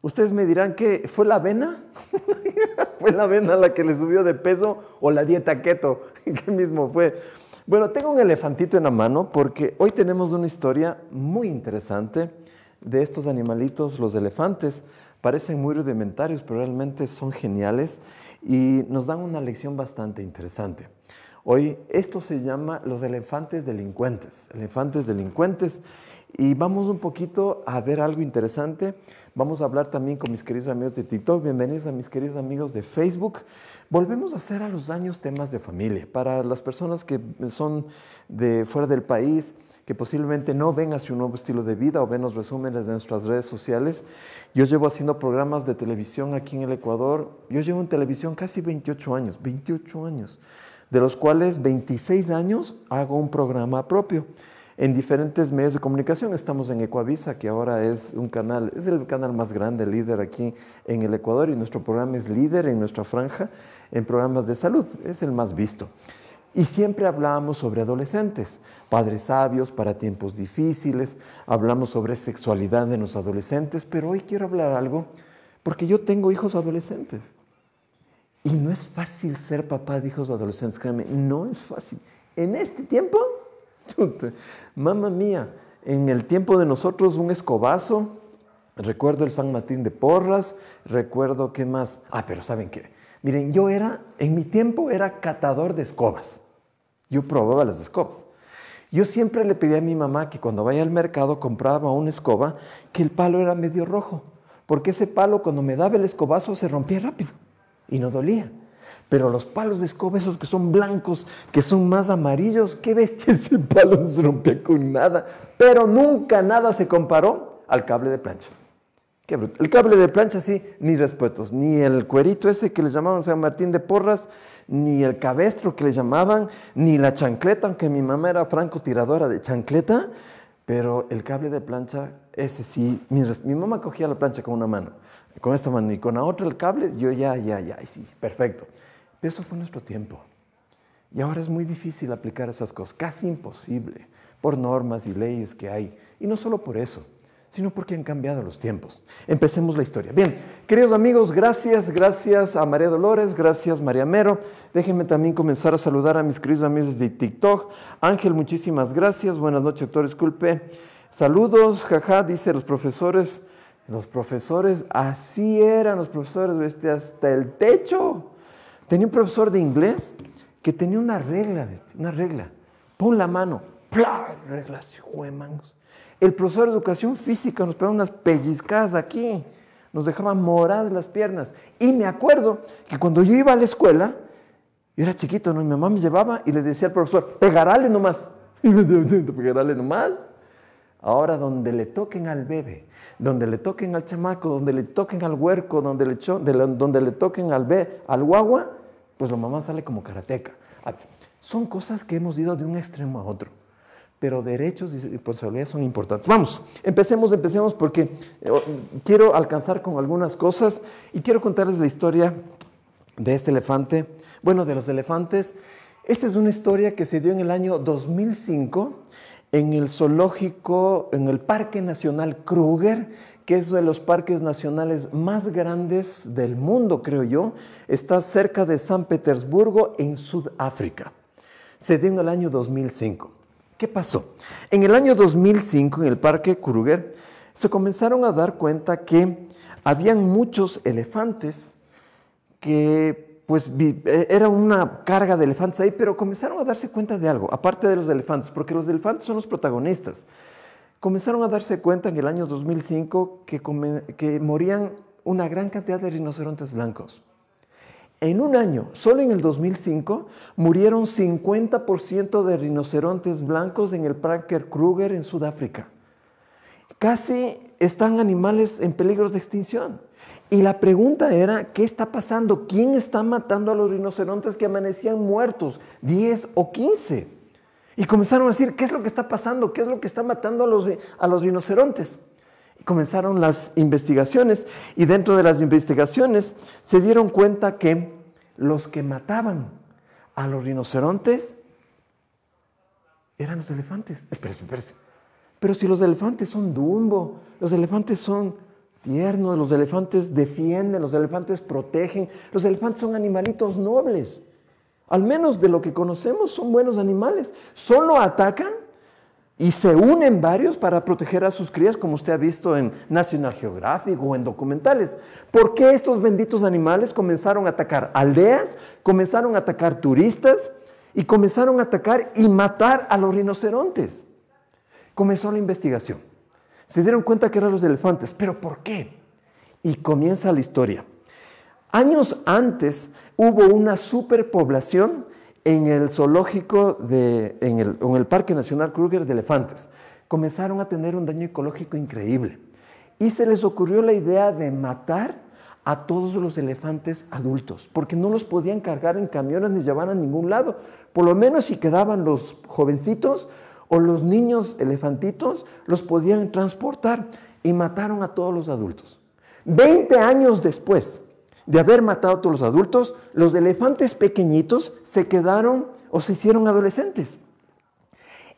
Ustedes me dirán que fue la avena, fue la avena la que le subió de peso o la dieta keto, ¿qué mismo fue? Bueno, tengo un elefantito en la mano porque hoy tenemos una historia muy interesante de estos animalitos, los elefantes. Parecen muy rudimentarios, pero realmente son geniales y nos dan una lección bastante interesante. Hoy esto se llama los elefantes delincuentes, elefantes delincuentes y vamos un poquito a ver algo interesante. Vamos a hablar también con mis queridos amigos de TikTok. Bienvenidos a mis queridos amigos de Facebook. Volvemos a hacer a los años temas de familia. Para las personas que son de fuera del país, que posiblemente no ven hacia un nuevo estilo de vida o ven los resúmenes de nuestras redes sociales, yo llevo haciendo programas de televisión aquí en el Ecuador. Yo llevo en televisión casi 28 años, 28 años, de los cuales 26 años hago un programa propio en diferentes medios de comunicación. Estamos en Ecuavisa, que ahora es un canal, es el canal más grande, líder aquí en el Ecuador, y nuestro programa es líder en nuestra franja en programas de salud, es el más visto. Y siempre hablábamos sobre adolescentes, padres sabios para tiempos difíciles, hablamos sobre sexualidad ...de los adolescentes, pero hoy quiero hablar algo porque yo tengo hijos adolescentes. Y no es fácil ser papá de hijos adolescentes, créanme, no es fácil. En este tiempo mamá mía, en el tiempo de nosotros un escobazo, recuerdo el San Martín de Porras, recuerdo qué más. Ah, pero ¿saben qué? Miren, yo era, en mi tiempo era catador de escobas. Yo probaba las escobas. Yo siempre le pedía a mi mamá que cuando vaya al mercado compraba una escoba que el palo era medio rojo, porque ese palo cuando me daba el escobazo se rompía rápido y no dolía. Pero los palos de escoba, esos que son blancos, que son más amarillos, qué bestia, ese palo no se rompía con nada. Pero nunca nada se comparó al cable de plancha. Qué El cable de plancha, sí, ni respetos, ni el cuerito ese que le llamaban San Martín de Porras, ni el cabestro que le llamaban, ni la chancleta, aunque mi mamá era francotiradora de chancleta, pero el cable de plancha, ese sí, mi, mi mamá cogía la plancha con una mano, con esta mano y con la otra el cable, yo ya, ya, ya, sí, perfecto eso fue nuestro tiempo. Y ahora es muy difícil aplicar esas cosas, casi imposible, por normas y leyes que hay. Y no solo por eso, sino porque han cambiado los tiempos. Empecemos la historia. Bien, queridos amigos, gracias, gracias a María Dolores, gracias María Mero. Déjenme también comenzar a saludar a mis queridos amigos de TikTok. Ángel, muchísimas gracias. Buenas noches, doctor, disculpe. Saludos, jaja, dice los profesores. Los profesores, así eran los profesores, hasta el techo. Tenía un profesor de inglés que tenía una regla, una regla. Pon la mano, ¡plá! Reglas, manos El profesor de educación física nos pegaba unas pellizcadas aquí, nos dejaba moradas las piernas. Y me acuerdo que cuando yo iba a la escuela, yo era chiquito, ¿no? mi mamá me llevaba y le decía al profesor, pegarale nomás. pegarale nomás. Ahora, donde le toquen al bebé, donde le toquen al chamaco, donde le toquen al huerco, donde le, donde le toquen al, al guagua, pues la mamá sale como karateca. son cosas que hemos ido de un extremo a otro, pero derechos y responsabilidades son importantes. Vamos, empecemos, empecemos porque eh, quiero alcanzar con algunas cosas y quiero contarles la historia de este elefante, bueno, de los elefantes. Esta es una historia que se dio en el año 2005 en el zoológico, en el Parque Nacional Kruger, que es de los parques nacionales más grandes del mundo, creo yo, está cerca de San Petersburgo, en Sudáfrica. Se dio en el año 2005. ¿Qué pasó? En el año 2005, en el parque Kruger, se comenzaron a dar cuenta que habían muchos elefantes que pues e, era una carga de elefantes ahí, pero comenzaron a darse cuenta de algo, aparte de los elefantes, porque los elefantes son los protagonistas comenzaron a darse cuenta en el año 2005 que, morían una gran cantidad de rinocerontes blancos. En un año, solo en el 2005, murieron 50% de rinocerontes blancos en el Pranker Kruger en Sudáfrica. Casi están animales en peligro de extinción. Y la pregunta era, ¿qué está pasando? ¿Quién está matando a los rinocerontes que amanecían muertos? ¿10 o 15? Y comenzaron a decir, ¿qué es lo que está pasando? ¿Qué es lo que está matando a los, a los rinocerontes? Y comenzaron las investigaciones y dentro de las investigaciones se dieron cuenta que los que mataban a los rinocerontes eran los elefantes. Espérense, espérense. Pero si los elefantes son dumbo, los elefantes son tiernos, los elefantes defienden, los elefantes protegen, los elefantes son animalitos nobles al menos de lo que conocemos, son buenos animales. Solo atacan y se unen varios para proteger a sus crías, como usted ha visto en National Geographic o en documentales. ¿Por qué estos benditos animales comenzaron a atacar aldeas, comenzaron a atacar turistas y comenzaron a atacar y matar a los rinocerontes? Comenzó la investigación. Se dieron cuenta que eran los elefantes, pero ¿por qué? Y comienza la historia. Años antes, hubo una superpoblación en el zoológico, de, en, el, en el Parque Nacional Kruger de elefantes. Comenzaron a tener un daño ecológico increíble. Y se les ocurrió la idea de matar a todos los elefantes adultos, porque no los podían cargar en camiones ni llevar a ningún lado. Por lo menos si quedaban los jovencitos o los niños elefantitos, los podían transportar y mataron a todos los adultos. Veinte años después, de haber matado a todos los adultos, los elefantes pequeñitos se quedaron o se hicieron adolescentes.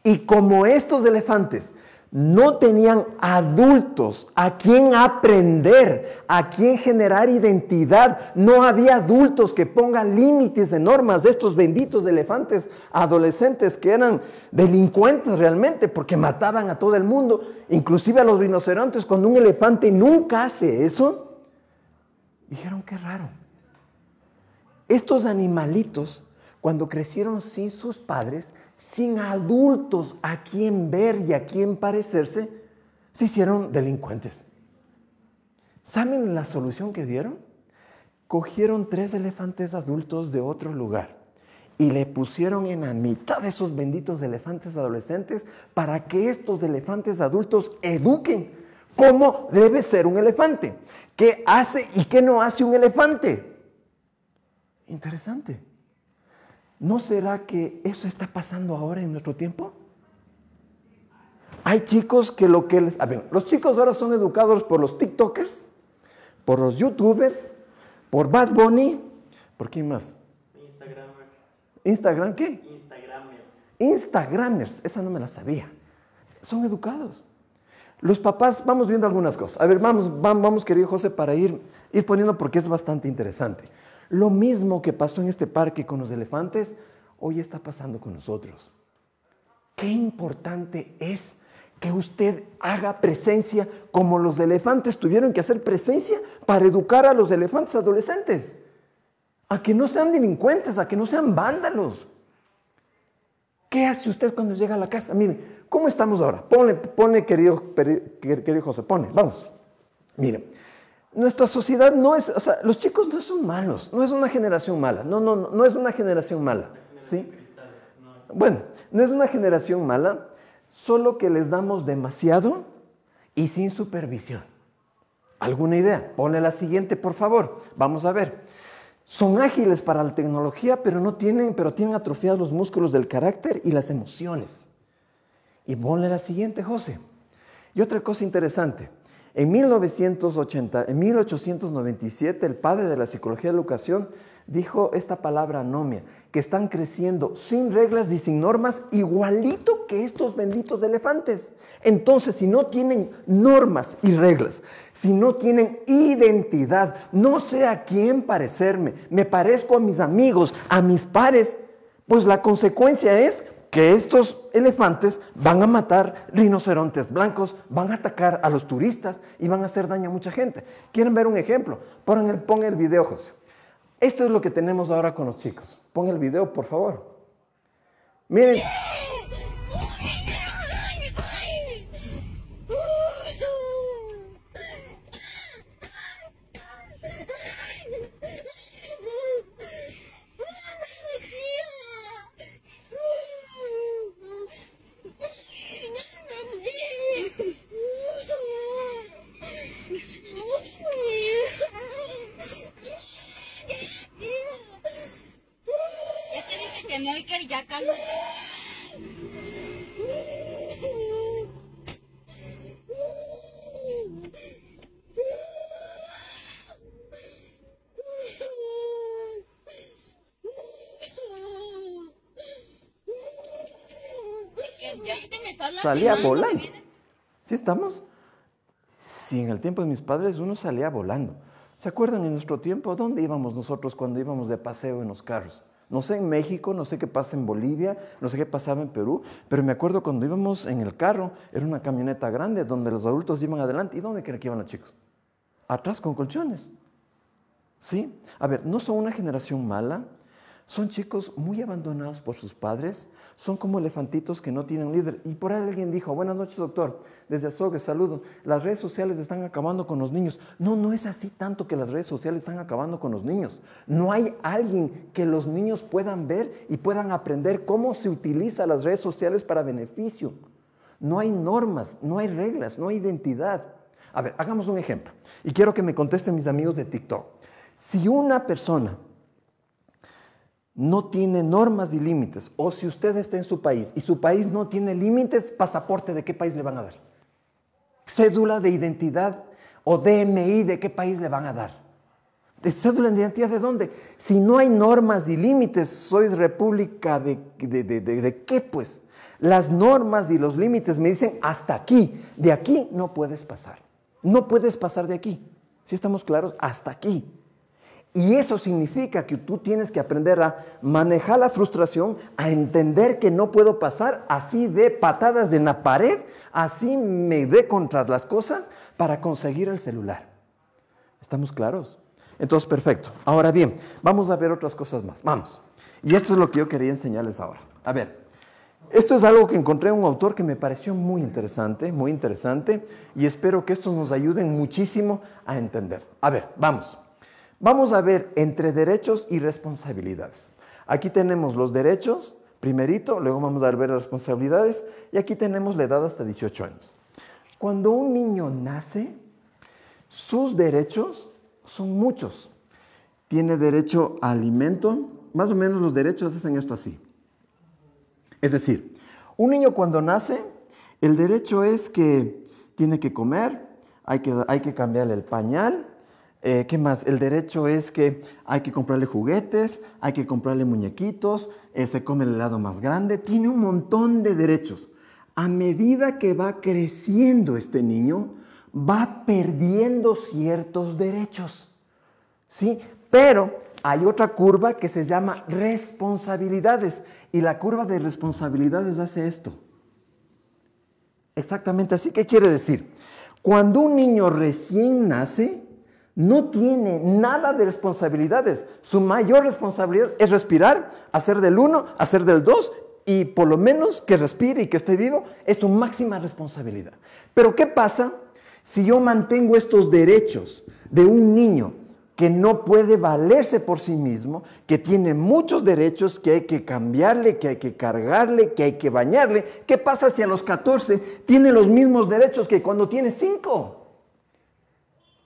Y como estos elefantes no tenían adultos a quien aprender, a quien generar identidad. No había adultos que pongan límites de normas de estos benditos elefantes adolescentes que eran delincuentes realmente porque mataban a todo el mundo, inclusive a los rinocerontes, cuando un elefante nunca hace eso Dijeron, qué raro. Estos animalitos, cuando crecieron sin sus padres, sin adultos a quien ver y a quien parecerse, se hicieron delincuentes. ¿Saben la solución que dieron? Cogieron tres elefantes adultos de otro lugar y le pusieron en la mitad de esos benditos elefantes adolescentes para que estos elefantes adultos eduquen cómo debe ser un elefante, qué hace y qué no hace un elefante. Interesante. ¿No será que eso está pasando ahora en nuestro tiempo? Hay chicos que lo que les... A ver, los chicos ahora son educados por los TikTokers, por los YouTubers, por Bad Bunny, ¿por quién más? Instagramers. ¿Instagram qué? Instagramers. Instagramers, esa no me la sabía. Son educados. Los papás, vamos viendo algunas cosas. A ver, vamos, vamos, querido José, para ir, ir poniendo porque es bastante interesante. Lo mismo que pasó en este parque con los elefantes, hoy está pasando con nosotros. Qué importante es que usted haga presencia como los elefantes tuvieron que hacer presencia para educar a los elefantes adolescentes. A que no sean delincuentes, a que no sean vándalos. ¿Qué hace usted cuando llega a la casa? Miren, ¿cómo estamos ahora? Pone, pone querido, querido José, pone, vamos. Miren, nuestra sociedad no es, o sea, los chicos no son malos, no es una generación mala, no, no, no, es una generación mala, ¿sí? Bueno, no es una generación mala, solo que les damos demasiado y sin supervisión. ¿Alguna idea? Pone la siguiente, por favor. Vamos a ver son ágiles para la tecnología, pero no tienen, pero tienen atrofiados los músculos del carácter y las emociones. Y ponle la siguiente, José. Y otra cosa interesante, en, 1980, en 1897, el padre de la psicología de educación dijo esta palabra anomia, que están creciendo sin reglas y sin normas, igualito que estos benditos elefantes. Entonces, si no tienen normas y reglas, si no tienen identidad, no sé a quién parecerme, me parezco a mis amigos, a mis pares, pues la consecuencia es que estos elefantes van a matar rinocerontes blancos, van a atacar a los turistas y van a hacer daño a mucha gente. ¿Quieren ver un ejemplo? Pon el, el video, José. Esto es lo que tenemos ahora con los chicos. Pon el video, por favor. Miren. Salía volando. ¿Sí estamos? Si en el tiempo de mis padres uno salía volando. ¿Se acuerdan en nuestro tiempo? ¿Dónde íbamos nosotros cuando íbamos de paseo en los carros? No sé en México, no sé qué pasa en Bolivia, no sé qué pasaba en Perú, pero me acuerdo cuando íbamos en el carro, era una camioneta grande donde los adultos iban adelante. ¿Y dónde creen que iban los chicos? Atrás con colchones. ¿Sí? A ver, no son una generación mala, son chicos muy abandonados por sus padres, son como elefantitos que no tienen líder. Y por ahí alguien dijo, buenas noches doctor, desde Azogues, saludo, las redes sociales están acabando con los niños. No, no es así tanto que las redes sociales están acabando con los niños. No hay alguien que los niños puedan ver y puedan aprender cómo se utiliza las redes sociales para beneficio. No hay normas, no hay reglas, no hay identidad. A ver, hagamos un ejemplo. Y quiero que me contesten mis amigos de TikTok. Si una persona no tiene normas y límites, o si usted está en su país y su país no tiene límites, pasaporte de qué país le van a dar. Cédula de identidad o DMI de qué país le van a dar. ¿De cédula de identidad de dónde? Si no hay normas y límites, soy república de, de, qué pues? Las normas y los límites me dicen hasta aquí, de aquí no puedes pasar. No puedes pasar de aquí. Si estamos claros, hasta aquí. Y eso significa que tú tienes que aprender a manejar la frustración, a entender que no puedo pasar así de patadas en la pared, así me dé contra las cosas para conseguir el celular. ¿Estamos claros? Entonces, perfecto. Ahora bien, vamos a ver otras cosas más. Vamos. Y esto es lo que yo quería enseñarles ahora. A ver, esto es algo que encontré un autor que me pareció muy interesante, muy interesante, y espero que esto nos ayude muchísimo a entender. A ver, vamos. Vamos a ver entre derechos y responsabilidades. Aquí tenemos los derechos, primerito, luego vamos a ver las responsabilidades, y aquí tenemos la edad hasta 18 años. Cuando un niño nace, sus derechos son muchos. Tiene derecho a alimento, más o menos los derechos hacen esto así. Es decir, un niño cuando nace, el derecho es que tiene que comer, hay que, hay que cambiarle el pañal, eh, ¿Qué más? El derecho es que hay que comprarle juguetes, hay que comprarle muñequitos, eh, se come el helado más grande, tiene un montón de derechos. A medida que va creciendo este niño, va perdiendo ciertos derechos. ¿Sí? Pero hay otra curva que se llama responsabilidades. Y la curva de responsabilidades hace esto. Exactamente así. ¿Qué quiere decir? Cuando un niño recién nace, no tiene nada de responsabilidades. Su mayor responsabilidad es respirar, hacer del uno, hacer del dos y por lo menos que respire y que esté vivo es su máxima responsabilidad. Pero ¿qué pasa si yo mantengo estos derechos de un niño que no puede valerse por sí mismo, que tiene muchos derechos, que hay que cambiarle, que hay que cargarle, que hay que bañarle? ¿Qué pasa si a los 14 tiene los mismos derechos que cuando tiene 5?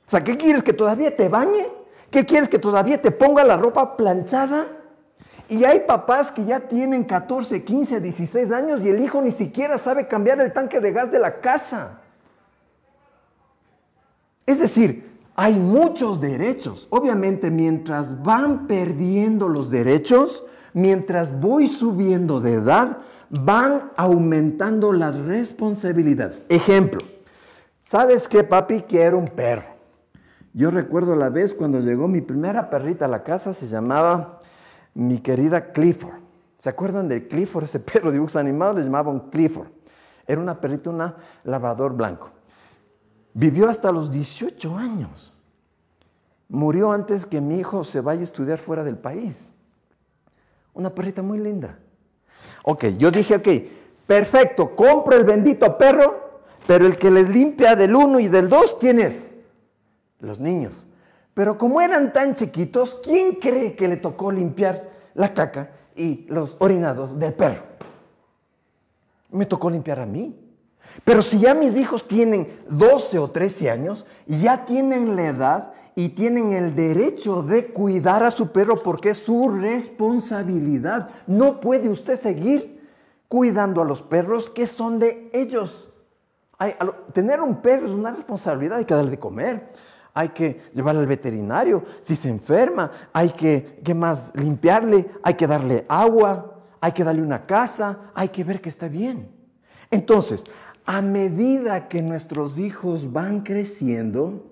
O sea, ¿qué quieres que todavía te bañe? ¿Qué quieres que todavía te ponga la ropa planchada? Y hay papás que ya tienen 14, 15, 16 años y el hijo ni siquiera sabe cambiar el tanque de gas de la casa. Es decir, hay muchos derechos. Obviamente, mientras van perdiendo los derechos, mientras voy subiendo de edad, van aumentando las responsabilidades. Ejemplo, ¿sabes qué, papi? Quiero un perro. Yo recuerdo la vez cuando llegó mi primera perrita a la casa, se llamaba mi querida Clifford. ¿Se acuerdan de Clifford, ese perro de dibujos animados? Le llamaban Clifford. Era una perrita, una lavador blanco. Vivió hasta los 18 años. Murió antes que mi hijo se vaya a estudiar fuera del país. Una perrita muy linda. Ok, yo dije, ok, perfecto, compro el bendito perro, pero el que les limpia del 1 y del 2, ¿quién es? los niños. Pero como eran tan chiquitos, ¿quién cree que le tocó limpiar la caca y los orinados del perro? Me tocó limpiar a mí. Pero si ya mis hijos tienen 12 o 13 años ya tienen la edad y tienen el derecho de cuidar a su perro porque es su responsabilidad, no puede usted seguir cuidando a los perros que son de ellos. tener un perro es una responsabilidad, hay que darle de comer hay que llevarle al veterinario, si se enferma, hay que, ¿qué más? Limpiarle, hay que darle agua, hay que darle una casa, hay que ver que está bien. Entonces, a medida que nuestros hijos van creciendo,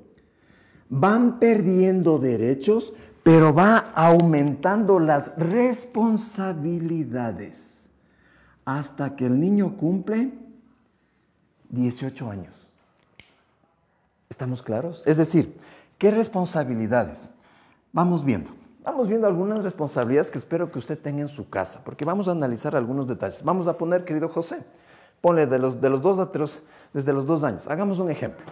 van perdiendo derechos, pero va aumentando las responsabilidades hasta que el niño cumple 18 años. ¿Estamos claros? Es decir, ¿qué responsabilidades? Vamos viendo. Vamos viendo algunas responsabilidades que espero que usted tenga en su casa, porque vamos a analizar algunos detalles. Vamos a poner, querido José, ponle de los, dos a desde los dos años. Hagamos un ejemplo.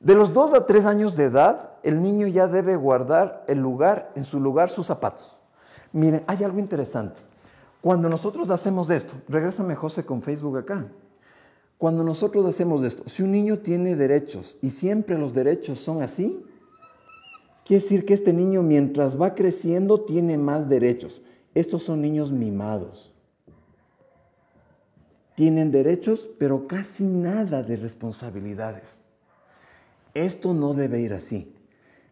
De los dos a tres años de edad, el niño ya debe guardar el lugar, en su lugar, sus zapatos. Miren, hay algo interesante. Cuando nosotros hacemos esto, regrésame José con Facebook acá. Cuando nosotros hacemos esto, si un niño tiene derechos y siempre los derechos son así, quiere decir que este niño mientras va creciendo tiene más derechos. Estos son niños mimados. Tienen derechos, pero casi nada de responsabilidades. Esto no debe ir así.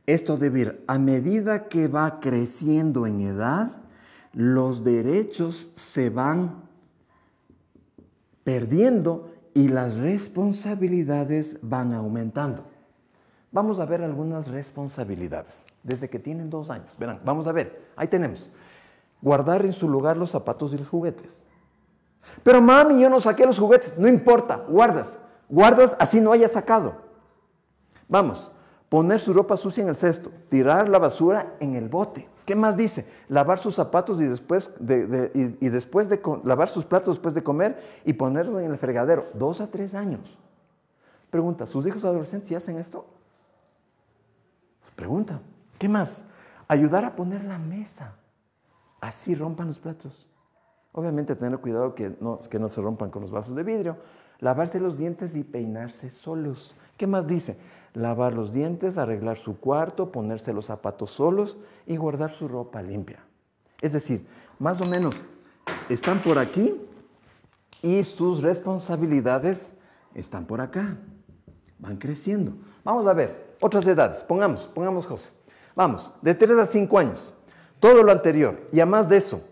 Esto debe ir a medida que va creciendo en edad, los derechos se van perdiendo y las responsabilidades van aumentando. Vamos a ver algunas responsabilidades desde que tienen dos años. Verán, vamos a ver, ahí tenemos. Guardar en su lugar los zapatos y los juguetes. Pero mami, yo no saqué los juguetes. No importa, guardas. Guardas así no haya sacado. Vamos, poner su ropa sucia en el cesto, tirar la basura en el bote. ¿Qué más dice? Lavar sus zapatos y después de, y, después de lavar sus platos después de comer y ponerlo en el fregadero. Dos a tres años. Pregunta, ¿sus hijos adolescentes ya hacen esto? Pues pregunta, ¿qué más? Ayudar a poner la mesa. Así rompan los platos. Obviamente tener cuidado que no, que no se rompan con los vasos de vidrio. Lavarse los dientes y peinarse solos. ¿Qué más dice? lavar los dientes, arreglar su cuarto, ponerse los zapatos solos y guardar su ropa limpia. Es decir, más o menos están por aquí y sus responsabilidades están por acá. Van creciendo. Vamos a ver otras edades. Pongamos, pongamos José. Vamos, de 3 a 5 años. Todo lo anterior. Y además de eso,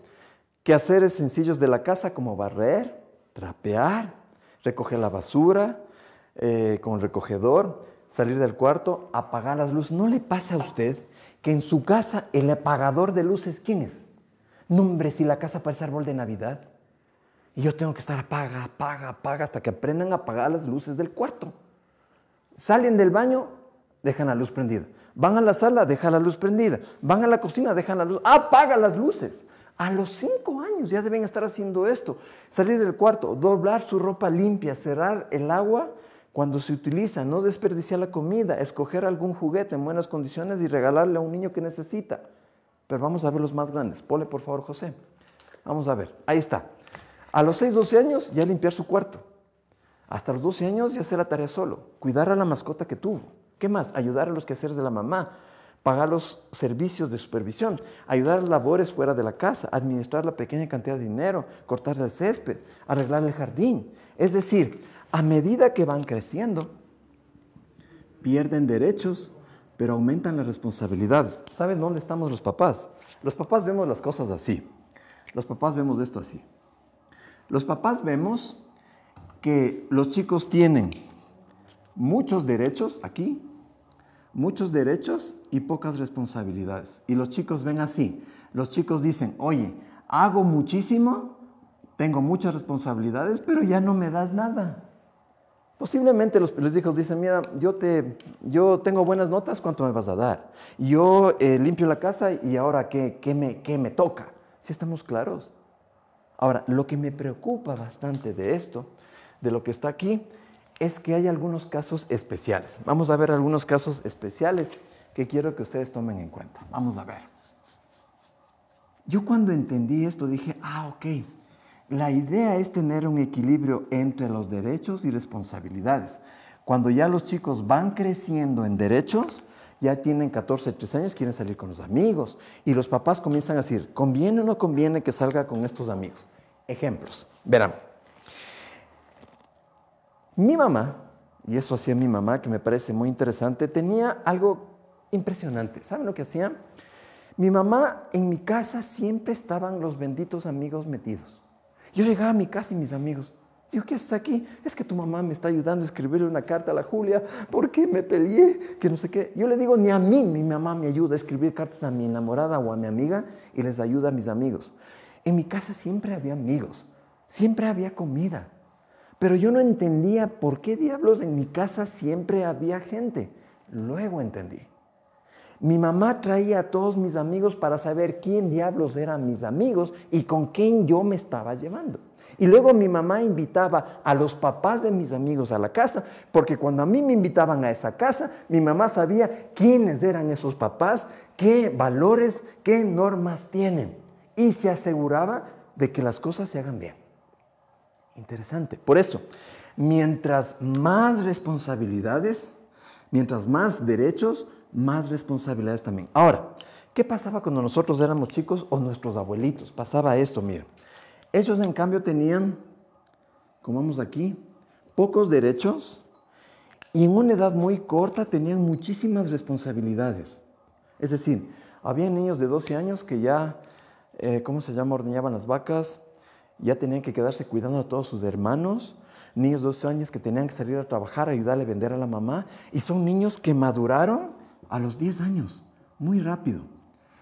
quehaceres sencillos de la casa como barrer, trapear, recoger la basura eh, con recogedor, salir del cuarto, apagar las luces. ¿No le pasa a usted que en su casa el apagador de luces, ¿quién es? Nombre si la casa parece árbol de Navidad. Y yo tengo que estar apaga, apaga, apaga, hasta que aprendan a apagar las luces del cuarto. Salen del baño, dejan la luz prendida. Van a la sala, dejan la luz prendida. Van a la cocina, dejan la luz. Apaga las luces. A los cinco años ya deben estar haciendo esto. Salir del cuarto, doblar su ropa limpia, cerrar el agua cuando se utiliza, no desperdiciar la comida, escoger algún juguete en buenas condiciones y regalarle a un niño que necesita. Pero vamos a ver los más grandes. Pole, por favor, José. Vamos a ver. Ahí está. A los 6, 12 años ya limpiar su cuarto. Hasta los 12 años ya hacer la tarea solo. Cuidar a la mascota que tuvo. ¿Qué más? Ayudar a los quehaceres de la mamá. Pagar los servicios de supervisión. Ayudar a labores fuera de la casa. Administrar la pequeña cantidad de dinero. Cortar el césped. Arreglar el jardín. Es decir, a medida que van creciendo, pierden derechos, pero aumentan las responsabilidades. ¿Saben dónde estamos los papás? Los papás vemos las cosas así. Los papás vemos esto así. Los papás vemos que los chicos tienen muchos derechos aquí, muchos derechos y pocas responsabilidades. Y los chicos ven así. Los chicos dicen, oye, hago muchísimo, tengo muchas responsabilidades, pero ya no me das nada. Posiblemente los, hijos dicen, mira, yo, te, yo tengo buenas notas, ¿cuánto me vas a dar? Yo eh, limpio la casa y ahora, ¿qué, me, toca? Si estamos claros. Ahora, lo que me preocupa bastante de esto, de lo que está aquí, es que hay algunos casos especiales. Vamos a ver algunos casos especiales que quiero que ustedes tomen en cuenta. Vamos a ver. Yo cuando entendí esto dije, ah, ok, la idea es tener un equilibrio entre los derechos y responsabilidades. Cuando ya los chicos van creciendo en derechos, ya tienen 14, 13 años, quieren salir con los amigos y los papás comienzan a decir, ¿conviene o no conviene que salga con estos amigos? Ejemplos. Verán. Mi mamá, y eso hacía mi mamá, que me parece muy interesante, tenía algo impresionante. ¿Saben lo que hacía? Mi mamá en mi casa siempre estaban los benditos amigos metidos. Yo llegaba a mi casa y mis amigos, digo, ¿qué haces aquí? Es que tu mamá me está ayudando a escribirle una carta a la Julia, porque me peleé? Que no sé qué. Yo le digo, ni a mí mi mamá me ayuda a escribir cartas a mi enamorada o a mi amiga y les ayuda a mis amigos. En mi casa siempre había amigos, siempre había comida, pero yo no entendía por qué diablos en mi casa siempre había gente. Luego entendí. Mi mamá traía a todos mis amigos para saber quién diablos eran mis amigos y con quién yo me estaba llevando. Y luego mi mamá invitaba a los papás de mis amigos a la casa, porque cuando a mí me invitaban a esa casa, mi mamá sabía quiénes eran esos papás, qué valores, qué normas tienen. Y se aseguraba de que las cosas se hagan bien. Interesante. Por eso, mientras más responsabilidades, mientras más derechos, más responsabilidades también. Ahora, ¿qué pasaba cuando nosotros éramos chicos o nuestros abuelitos? Pasaba esto, miren. Ellos en cambio tenían, como vamos aquí, pocos derechos y en una edad muy corta tenían muchísimas responsabilidades. Es decir, había niños de 12 años que ya, eh, ¿cómo se llama? Ordeñaban las vacas, ya tenían que quedarse cuidando a todos sus hermanos, niños de 12 años que tenían que salir a trabajar, ayudarle a vender a la mamá, y son niños que maduraron a los 10 años, muy rápido.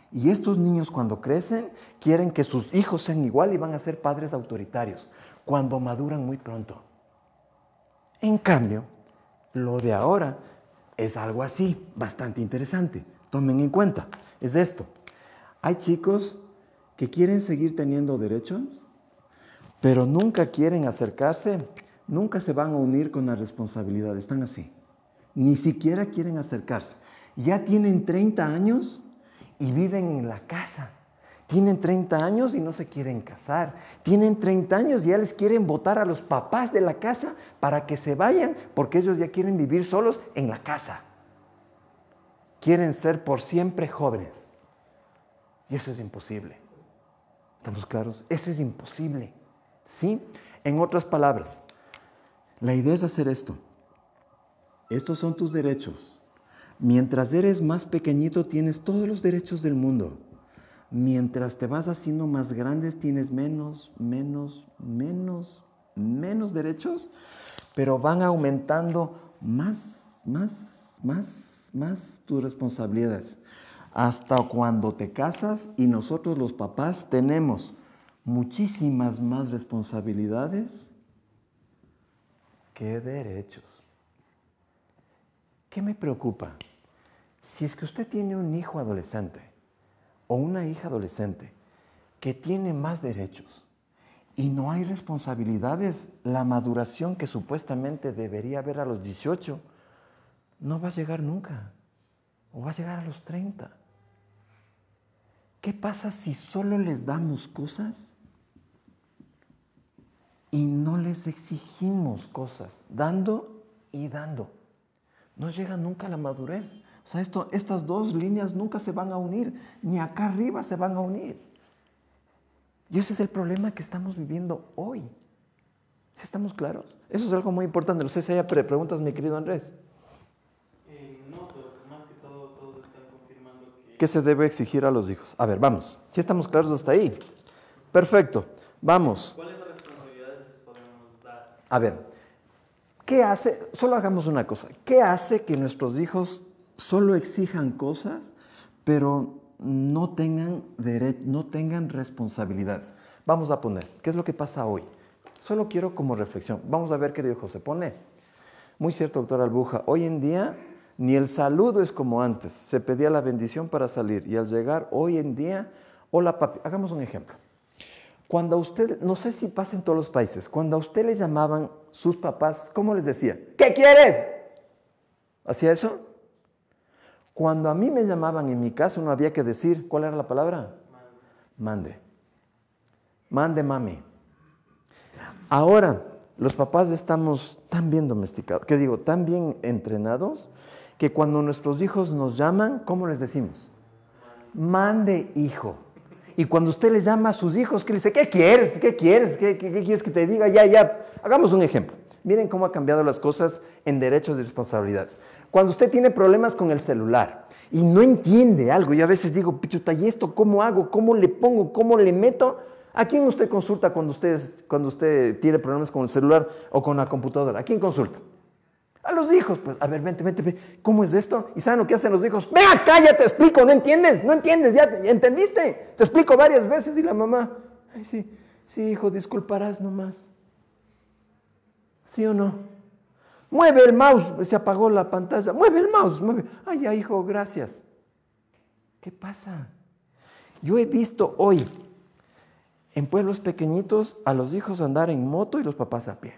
Y estos niños cuando crecen quieren que sus hijos sean igual y van a ser padres autoritarios, cuando maduran muy pronto. En cambio, lo de ahora es algo así, bastante interesante. Tomen en cuenta, es esto. Hay chicos que quieren seguir teniendo derechos, pero nunca quieren acercarse, nunca se van a unir con la responsabilidad, están así. Ni siquiera quieren acercarse ya tienen 30 años y viven en la casa. Tienen 30 años y no se quieren casar. Tienen 30 años y ya les quieren votar a los papás de la casa para que se vayan porque ellos ya quieren vivir solos en la casa. Quieren ser por siempre jóvenes. Y eso es imposible. ¿Estamos claros? Eso es imposible. ¿Sí? En otras palabras, la idea es hacer esto. Estos son tus derechos. Mientras eres más pequeñito tienes todos los derechos del mundo. Mientras te vas haciendo más grandes tienes menos, menos, menos, menos derechos, pero van aumentando más, más, más, más tus responsabilidades. Hasta cuando te casas y nosotros los papás tenemos muchísimas más responsabilidades que derechos. ¿Qué me preocupa? Si es que usted tiene un hijo adolescente o una hija adolescente que tiene más derechos y no hay responsabilidades, la maduración que supuestamente debería haber a los 18 no va a llegar nunca o va a llegar a los 30. ¿Qué pasa si solo les damos cosas y no les exigimos cosas, dando y dando? No llega nunca la madurez. O sea, esto, estas dos líneas nunca se van a unir, ni acá arriba se van a unir. Y ese es el problema que estamos viviendo hoy. ¿Sí estamos claros? Eso es algo muy importante. No sé si hay preguntas, mi querido Andrés. Eh, más que todo, todos están confirmando que... ¿Qué se debe exigir a los hijos? A ver, vamos. Si ¿Sí estamos claros hasta ahí. Perfecto. Vamos. ¿Cuáles responsabilidades les podemos dar? A ver, ¿qué hace? Solo hagamos una cosa. ¿Qué hace que nuestros hijos solo exijan cosas, pero no tengan, no tengan responsabilidades. Vamos a poner, ¿qué es lo que pasa hoy? Solo quiero como reflexión. Vamos a ver, qué querido José, pone. Muy cierto, doctor Albuja. Hoy en día ni el saludo es como antes. Se pedía la bendición para salir y al llegar hoy en día, hola papi. Hagamos un ejemplo. Cuando a usted, no sé si pasa en todos los países, cuando a usted le llamaban sus papás, ¿cómo les decía? ¿Qué quieres? ¿Hacía eso? Cuando a mí me llamaban en mi casa, no había que decir, ¿cuál era la palabra? Mande. Mande, mami. Ahora, los papás estamos tan bien domesticados, que digo, tan bien entrenados, que cuando nuestros hijos nos llaman, ¿cómo les decimos? Mande, hijo. Y cuando usted le llama a sus hijos, qué le dice, ¿qué quieres? ¿Qué quieres? qué quieres que te diga? Ya, ya. Hagamos un ejemplo. Miren cómo ha cambiado las cosas en derechos y responsabilidades. Cuando usted tiene problemas con el celular y no entiende algo, yo a veces digo, pichuta, ¿y esto cómo hago? ¿Cómo le pongo? ¿Cómo le meto? ¿A quién usted consulta cuando usted, cuando usted tiene problemas con el celular o con la computadora? ¿A quién consulta? A los hijos, pues, a ver, vente, vente, ¿cómo es esto? ¿Y saben lo que hacen los hijos? acá! cállate, te explico, no entiendes, no entiendes, ya entendiste, te explico varias veces y la mamá, sí, sí, hijo, disculparás nomás. ¿Sí o no? Mueve el mouse, se apagó la pantalla. Mueve el mouse, mueve. Ay, hijo, gracias. ¿Qué pasa? Yo he visto hoy en pueblos pequeñitos a los hijos andar en moto y los papás a pie.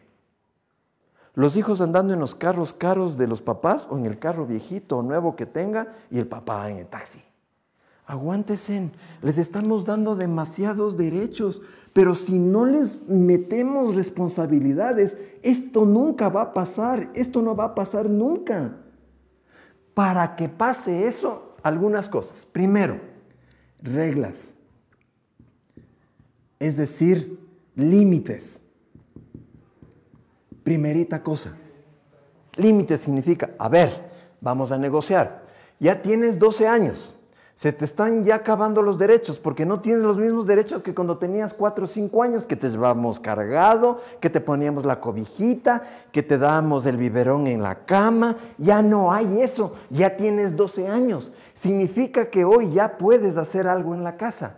Los hijos andando en los carros caros de los papás o en el carro viejito o nuevo que tenga y el papá en el taxi. Aguántense, les estamos dando demasiados derechos, pero si no les metemos responsabilidades, esto nunca va a pasar, esto no va a pasar nunca. Para que pase eso, algunas cosas. Primero, reglas, es decir, límites. Primerita cosa, límites significa, a ver, vamos a negociar. Ya tienes 12 años se te están ya acabando los derechos, porque no tienes los mismos derechos que cuando tenías 4 o 5 años, que te llevábamos cargado, que te poníamos la cobijita, que te dábamos el biberón en la cama, ya no hay eso, ya tienes 12 años, significa que hoy ya puedes hacer algo en la casa.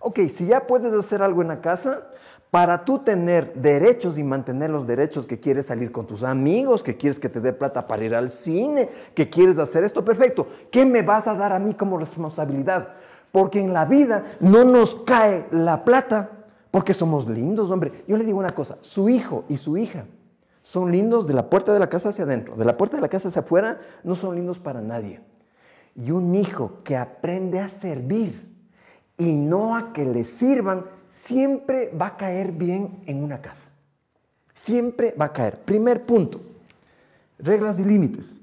Ok, si ya puedes hacer algo en la casa, para tú tener derechos y mantener los derechos que quieres salir con tus amigos, que quieres que te dé plata para ir al cine, que quieres hacer esto, perfecto. ¿Qué me vas a dar a mí como responsabilidad? Porque en la vida no nos cae la plata porque somos lindos, hombre. Yo le digo una cosa, su hijo y su hija son lindos de la puerta de la casa hacia adentro, de la puerta de la casa hacia afuera, no son lindos para nadie. Y un hijo que aprende a servir y no a que le sirvan, siempre va a caer bien en una casa. Siempre va a caer. Primer punto, reglas y límites.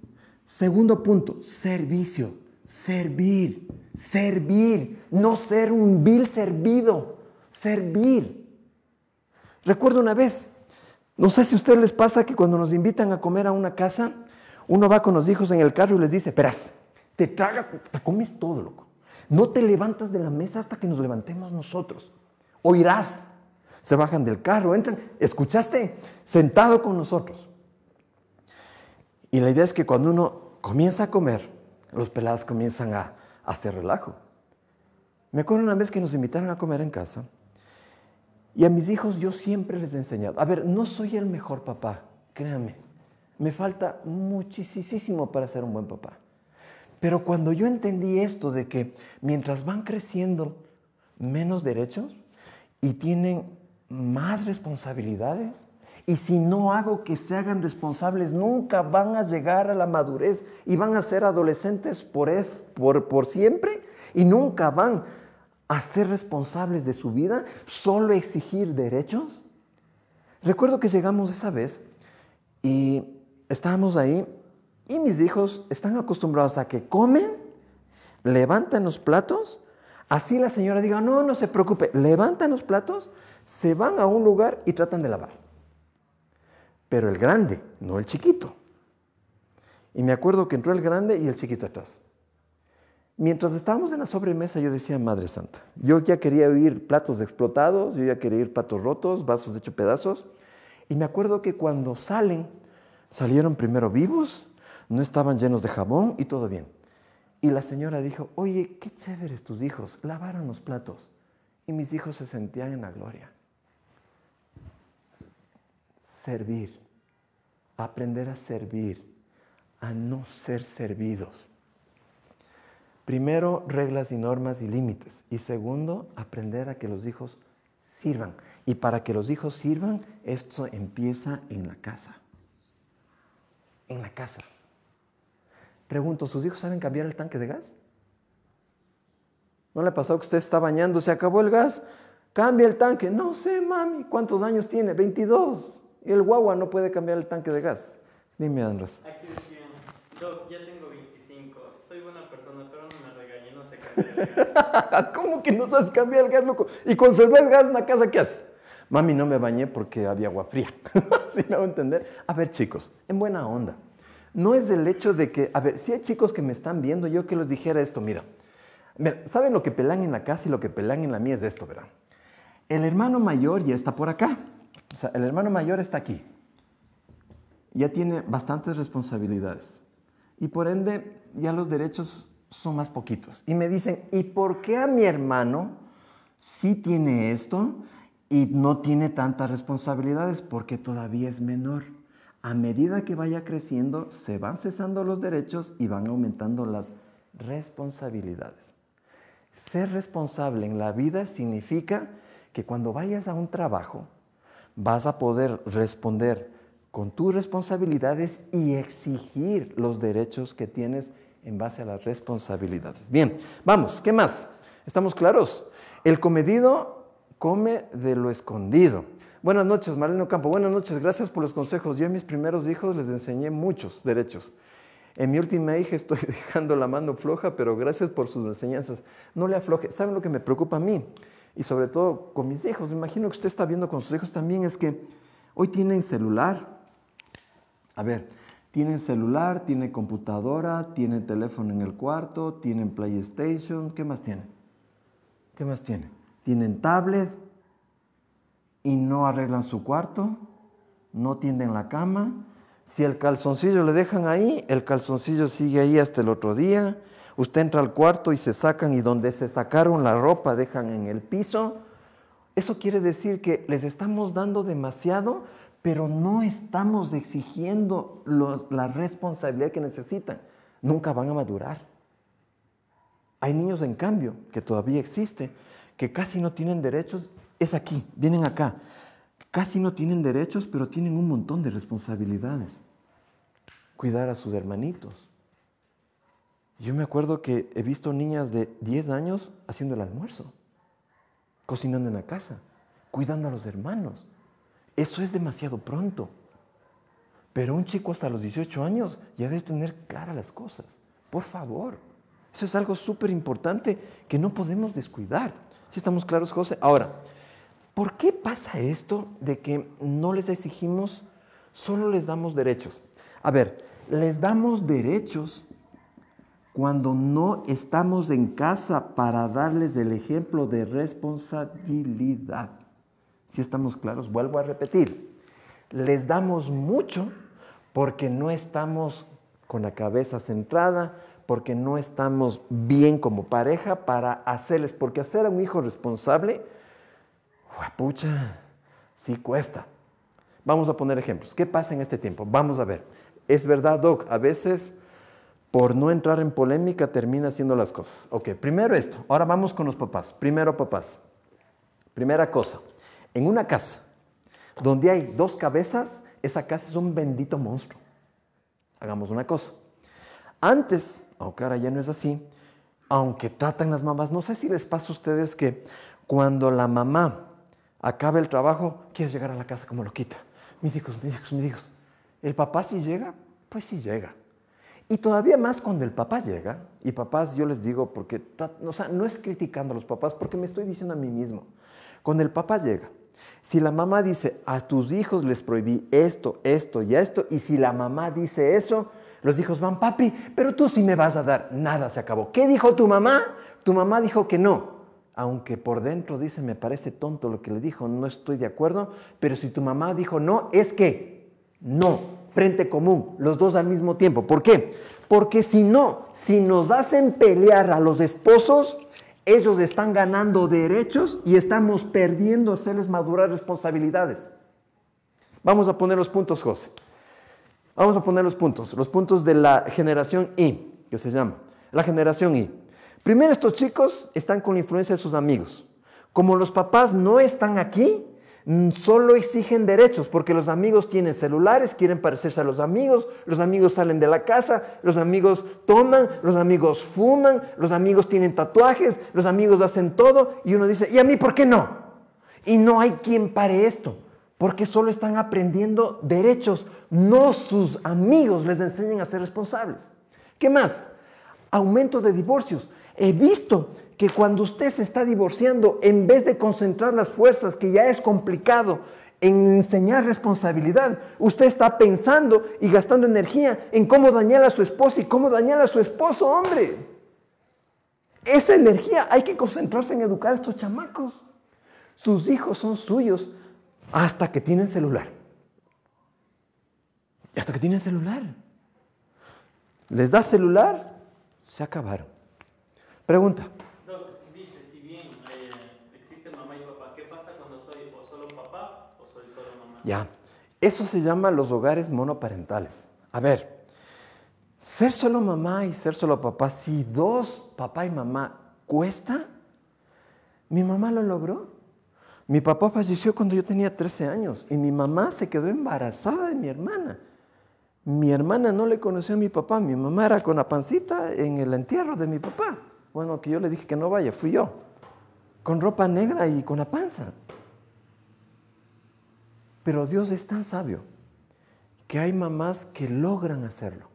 Segundo punto, servicio. Servir, servir, no ser un vil servido, servir. Recuerdo una vez, no sé si a ustedes les pasa que cuando nos invitan a comer a una casa, uno va con los hijos en el carro y les dice, verás, te tragas, te comes todo, loco. No te levantas de la mesa hasta que nos levantemos nosotros oirás. Se bajan del carro, entran, escuchaste, sentado con nosotros. Y la idea es que cuando uno comienza a comer, los pelados comienzan a, hacer relajo. Me acuerdo una vez que nos invitaron a comer en casa y a mis hijos yo siempre les he enseñado, a ver, no soy el mejor papá, créanme, me falta muchísimo para ser un buen papá. Pero cuando yo entendí esto de que mientras van creciendo menos derechos, y tienen más responsabilidades. Y si no hago que se hagan responsables, nunca van a llegar a la madurez y van a ser adolescentes por, por, siempre y nunca van a ser responsables de su vida, solo exigir derechos. Recuerdo que llegamos esa vez y estábamos ahí y mis hijos están acostumbrados a que comen, levantan los platos Así la señora diga, no, no se preocupe, levantan los platos, se van a un lugar y tratan de lavar. Pero el grande, no el chiquito. Y me acuerdo que entró el grande y el chiquito atrás. Mientras estábamos en la sobremesa, yo decía, Madre Santa, yo ya quería oír platos explotados, yo ya quería oír platos rotos, vasos hechos pedazos. Y me acuerdo que cuando salen, salieron primero vivos, no estaban llenos de jabón y todo bien. Y la señora dijo, oye, qué chéveres tus hijos, lavaron los platos. Y mis hijos se sentían en la gloria. Servir, aprender a servir, a no ser servidos. Primero, reglas y normas y límites. Y segundo, aprender a que los hijos sirvan. Y para que los hijos sirvan, esto empieza en la casa. En la casa. Pregunto, ¿sus hijos saben cambiar el tanque de gas? ¿No le ha pasado que usted está bañando, se acabó el gas, cambia el tanque? No sé, mami, ¿cuántos años tiene? 22. Y el guagua no puede cambiar el tanque de gas. Dime, Andrés. Aquí decían, Doc, ya tengo 25, soy buena persona, pero no me regañé, no sé cambiar el gas. ¿Cómo que no sabes cambiar el gas, loco? ¿Y conservas gas en la casa qué haces? Mami, no me bañé porque había agua fría. ¿Sí no a entender? A ver, chicos, en buena onda no es el hecho de que, a ver, si hay chicos que me están viendo, yo que les dijera esto, mira, ¿saben lo que pelan en la casa y lo que pelan en la mía es esto, verán? El hermano mayor ya está por acá, o sea, el hermano mayor está aquí, ya tiene bastantes responsabilidades y por ende ya los derechos son más poquitos. Y me dicen, ¿y por qué a mi hermano sí tiene esto y no tiene tantas responsabilidades? Porque todavía es menor a medida que vaya creciendo, se van cesando los derechos y van aumentando las responsabilidades. Ser responsable en la vida significa que cuando vayas a un trabajo, vas a poder responder con tus responsabilidades y exigir los derechos que tienes en base a las responsabilidades. Bien, vamos, ¿qué más? ¿Estamos claros? El comedido come de lo escondido. Buenas noches, Marlene Campo. Buenas noches, gracias por los consejos. Yo a mis primeros hijos les enseñé muchos derechos. En mi última hija estoy dejando la mano floja, pero gracias por sus enseñanzas. No le afloje. ¿Saben lo que me preocupa a mí? Y sobre todo con mis hijos. Me imagino que usted está viendo con sus hijos también es que hoy tienen celular. A ver, tienen celular, tienen computadora, tienen teléfono en el cuarto, tienen PlayStation. ¿Qué más tienen? ¿Qué más tienen? Tienen tablet y no arreglan su cuarto, no tienden la cama. Si el calzoncillo le dejan ahí, el calzoncillo sigue ahí hasta el otro día. Usted entra al cuarto y se sacan y donde se sacaron la ropa dejan en el piso. Eso quiere decir que les estamos dando demasiado, pero no estamos exigiendo la responsabilidad que necesitan. Nunca van a madurar. Hay niños, en cambio, que todavía existen, que casi no tienen derechos es aquí, vienen acá. Casi no tienen derechos, pero tienen un montón de responsabilidades. Cuidar a sus hermanitos. Yo me acuerdo que he visto niñas de 10 años haciendo el almuerzo, cocinando en la casa, cuidando a los hermanos. Eso es demasiado pronto. Pero un chico hasta los 18 años ya debe tener claras las cosas. Por favor. Eso es algo súper importante que no podemos descuidar. Si estamos claros, José. Ahora, ¿Por qué pasa esto de que no les exigimos, solo les damos derechos? A ver, les damos derechos cuando no estamos en casa para darles el ejemplo de responsabilidad. Si estamos claros, vuelvo a repetir, les damos mucho porque no estamos con la cabeza centrada, porque no estamos bien como pareja para hacerles, porque hacer a un hijo responsable pucha, sí cuesta. Vamos a poner ejemplos. ¿Qué pasa en este tiempo? Vamos a ver. Es verdad, Doc, a veces por no entrar en polémica termina haciendo las cosas. Ok, primero esto. Ahora vamos con los papás. Primero papás. Primera cosa. En una casa donde hay dos cabezas, esa casa es un bendito monstruo. Hagamos una cosa. Antes, oh, aunque ahora ya no es así, aunque tratan las mamás, no sé si les pasa a ustedes que cuando la mamá acabe el trabajo, quieres llegar a la casa como lo quita. Mis hijos, mis hijos, mis hijos. El papá si llega, pues sí llega. Y todavía más cuando el papá llega, y papás yo les digo porque, o sea, no es criticando a los papás, porque me estoy diciendo a mí mismo, cuando el papá llega, si la mamá dice, a tus hijos les prohibí esto, esto y esto, y si la mamá dice eso, los hijos van, papi, pero tú sí me vas a dar, nada se acabó. ¿Qué dijo tu mamá? Tu mamá dijo que no aunque por dentro dice, me parece tonto lo que le dijo, no estoy de acuerdo, pero si tu mamá dijo no, es que no, frente común, los dos al mismo tiempo. ¿Por qué? Porque si no, si nos hacen pelear a los esposos, ellos están ganando derechos y estamos perdiendo hacerles madurar responsabilidades. Vamos a poner los puntos, José. Vamos a poner los puntos, los puntos de la generación I, que se llama, la generación I. Primero, estos chicos están con la influencia de sus amigos. Como los papás no están aquí, mm, solo exigen derechos, porque los amigos tienen celulares, quieren parecerse a los amigos, los amigos salen de la casa, los amigos toman, los amigos fuman, los amigos tienen tatuajes, los amigos hacen todo, y uno dice, ¿y a mí por qué no? Y no hay quien pare esto, porque solo están aprendiendo derechos, no sus amigos les enseñan a ser responsables. ¿Qué más? Aumento de divorcios. He visto que cuando usted se está divorciando, en vez de concentrar las fuerzas, que ya es complicado, en enseñar responsabilidad, usted está pensando y gastando energía en cómo dañar a su esposa y cómo dañar a su esposo, hombre. Esa energía hay que concentrarse en educar a estos chamacos. Sus hijos son suyos hasta que tienen celular. Hasta que tienen celular. Les da celular, se acabaron. Pregunta. Dice, si bien eh, mamá y papá, ¿qué pasa cuando soy solo papá o soy solo mamá? Ya, eso se llama los hogares monoparentales. A ver, ser solo mamá y ser solo papá, si dos papá y mamá cuesta, mi mamá lo logró. Mi papá falleció cuando yo tenía 13 años y mi mamá se quedó embarazada de mi hermana. Mi hermana no le conoció a mi papá, mi mamá era con la pancita en el entierro de mi papá. Bueno, que yo le dije que no vaya, fui yo, con ropa negra y con la panza. Pero Dios es tan sabio que hay mamás que logran hacerlo.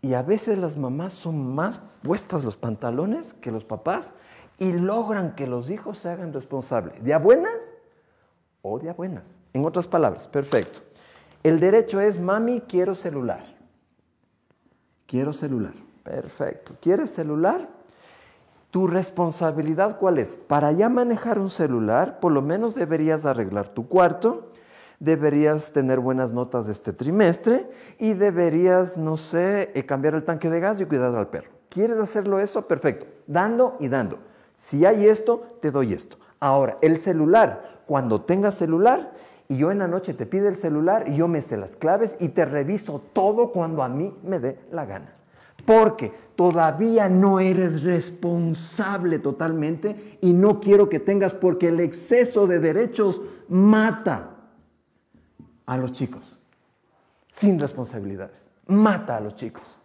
Y a veces las mamás son más puestas los pantalones que los papás y logran que los hijos se hagan responsables, de a buenas o de a buenas. En otras palabras, perfecto. El derecho es, mami, quiero celular. Quiero celular. Perfecto. ¿Quieres celular? ¿Tu responsabilidad cuál es? Para ya manejar un celular, por lo menos deberías arreglar tu cuarto, deberías tener buenas notas de este trimestre y deberías, no sé, eh, cambiar el tanque de gas y cuidar al perro. ¿Quieres hacerlo eso? Perfecto. Dando y dando. Si hay esto, te doy esto. Ahora, el celular, cuando tengas celular y yo en la noche te pide el celular, y yo me sé las claves y te reviso todo cuando a mí me dé la gana porque todavía no eres responsable totalmente y no quiero que tengas porque el exceso de derechos mata a los chicos sin responsabilidades, mata a los chicos.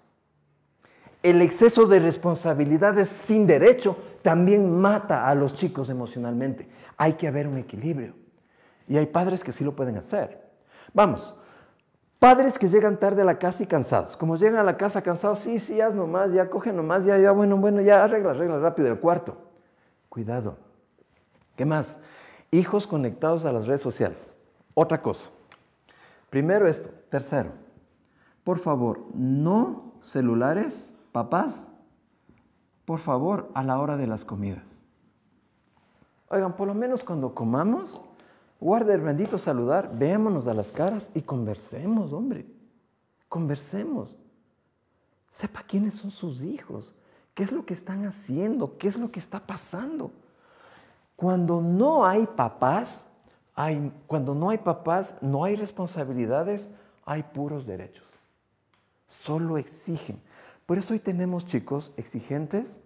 El exceso de responsabilidades sin derecho también mata a los chicos emocionalmente. Hay que haber un equilibrio. Y hay padres que sí lo pueden hacer. Vamos, Padres que llegan tarde a la casa y cansados. Como llegan a la casa cansados, sí, sí, haz nomás, ya coge nomás, ya, ya, bueno, bueno, ya arregla, arregla rápido el cuarto. Cuidado. ¿Qué más? Hijos conectados a las redes sociales. Otra cosa. Primero esto. Tercero, por favor, no celulares, papás, por favor, a la hora de las comidas. Oigan, por lo menos cuando comamos, guarda el bendito saludar, veámonos a las caras y conversemos, hombre. Conversemos. Sepa quiénes son sus hijos, qué es lo que están haciendo, qué es lo que está pasando. Cuando no hay papás, cuando no hay papás, no hay responsabilidades, hay puros derechos. Solo exigen. Por eso hoy tenemos chicos exigentes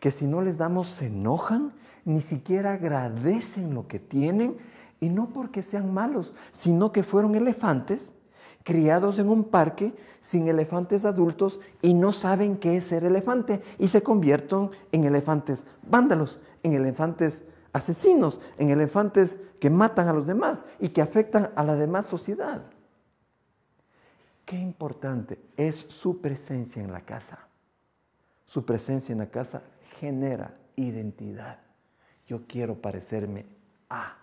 que si no les damos se enojan, ni siquiera agradecen lo que tienen y no porque sean malos, sino que fueron elefantes criados en un parque sin elefantes adultos y no saben qué es ser elefante y se convierten en elefantes vándalos, en elefantes asesinos, en elefantes que matan a los demás y que afectan a la demás sociedad. Qué importante es su presencia en la casa. Su presencia en la casa genera identidad. Yo quiero parecerme a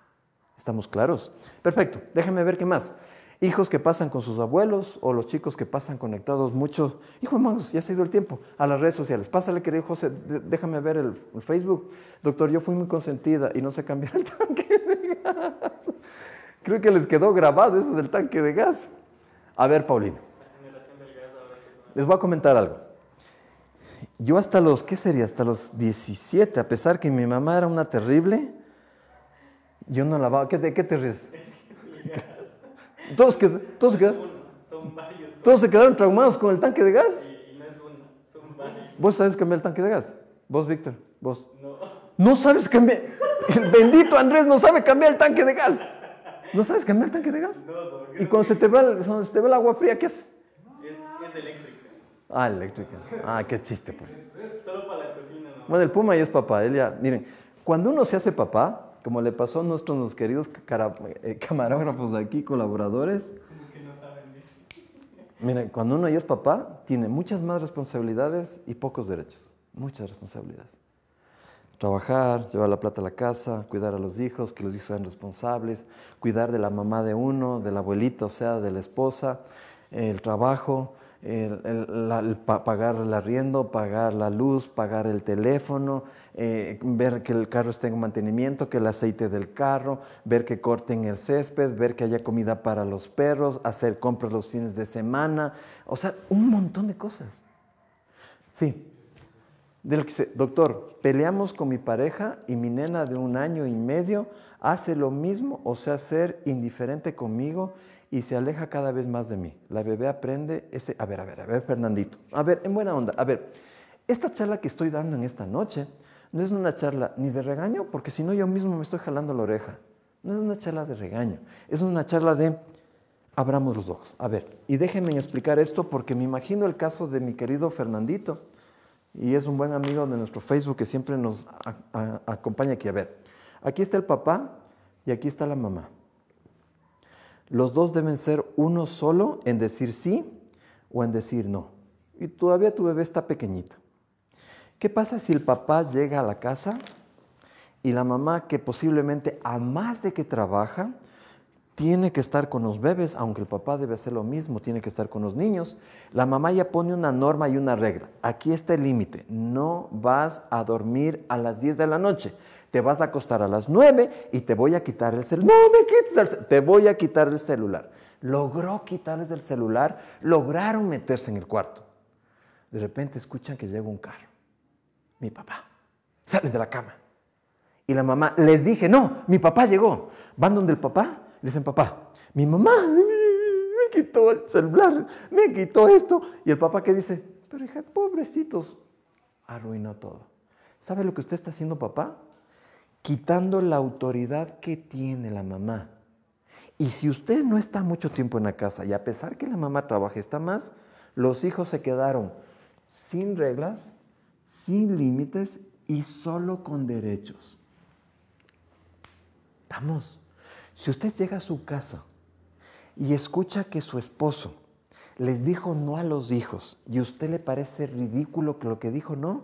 ¿Estamos claros? Perfecto, déjame ver qué más. Hijos que pasan con sus abuelos o los chicos que pasan conectados mucho, hijo hermanos, ya se ha ido el tiempo, a las redes sociales. Pásale, querido José, déjame ver el, Facebook. Doctor, yo fui muy consentida y no se cambiar el tanque de gas. Creo que les quedó grabado eso del tanque de gas. A ver, Paulino. Les voy a comentar algo. Yo hasta los, ¿qué sería? Hasta los 17, a pesar que mi mamá era una terrible, yo no lavaba. ¿Qué, ¿De qué te ríes? todos, que, todos, qued, todos se quedaron traumados con el tanque de gas. ¿Vos sabes cambiar el tanque de gas? ¿Vos, Víctor? ¿Vos? No. No sabes cambiar. El bendito Andrés no sabe cambiar el tanque de gas. ¿No sabes cambiar el tanque de gas? No, no. ¿Y cuando se, te va, el agua fría, qué es? Es, eléctrica. Ah, eléctrica. Ah, qué chiste, pues. Solo para la cocina, ¿no? Bueno, el Puma ya es papá. Él ya, miren, cuando uno se hace papá, como le pasó a nuestros queridos eh, camarógrafos de aquí, colaboradores. cuando uno ya es papá, tiene muchas más responsabilidades y pocos derechos. Muchas responsabilidades. Trabajar, llevar la plata a la casa, cuidar a los hijos, que los hijos sean responsables, cuidar de la mamá de uno, de la abuelita, o sea, de la esposa, el trabajo, el, pagar el arriendo, pagar la luz, pagar el teléfono, eh, ver que el carro esté en mantenimiento, que el aceite del carro, ver que corten el césped, ver que haya comida para los perros, hacer compras los fines de semana, o sea, un montón de cosas. Sí. De lo que sé. doctor, peleamos con mi pareja y mi nena de un año y medio hace lo mismo, o sea, ser indiferente conmigo y se aleja cada vez más de mí. La bebé aprende ese, a ver, a ver, a ver, Fernandito, a ver, en buena onda, a ver, esta charla que estoy dando en esta noche no es una charla ni de regaño, porque si no yo mismo me estoy jalando la oreja. No es una charla de regaño, es una charla de abramos los ojos. A ver, y déjenme explicar esto porque me imagino el caso de mi querido Fernandito, y es un buen amigo de nuestro Facebook que siempre nos acompaña aquí. A ver, aquí está el papá y aquí está la mamá los dos deben ser uno solo en decir sí o en decir no. Y todavía tu bebé está pequeñito. ¿Qué pasa si el papá llega a la casa y la mamá, que posiblemente a más de que trabaja, tiene que estar con los bebés, aunque el papá debe hacer lo mismo, tiene que estar con los niños. La mamá ya pone una norma y una regla. Aquí está el límite. No vas a dormir a las 10 de la noche. Te vas a acostar a las 9 y te voy a quitar el celular. No me quites el celular. Te voy a quitar el celular. Logró quitarles el celular, lograron meterse en el cuarto. De repente escuchan que llega un carro. Mi papá. Salen de la cama. Y la mamá, les dije, no, mi papá llegó. Van donde el papá dicen, papá, mi mamá me quitó el celular, me quitó esto. Y el papá que dice, pero hija, pobrecitos, arruinó todo. ¿Sabe lo que usted está haciendo, papá? Quitando la autoridad que tiene la mamá. Y si usted no está mucho tiempo en la casa y a pesar que la mamá trabaja, está más, los hijos se quedaron sin reglas, sin límites y solo con derechos. Estamos. Si usted llega a su casa y escucha que su esposo les dijo no a los hijos y usted le parece ridículo que lo que dijo no,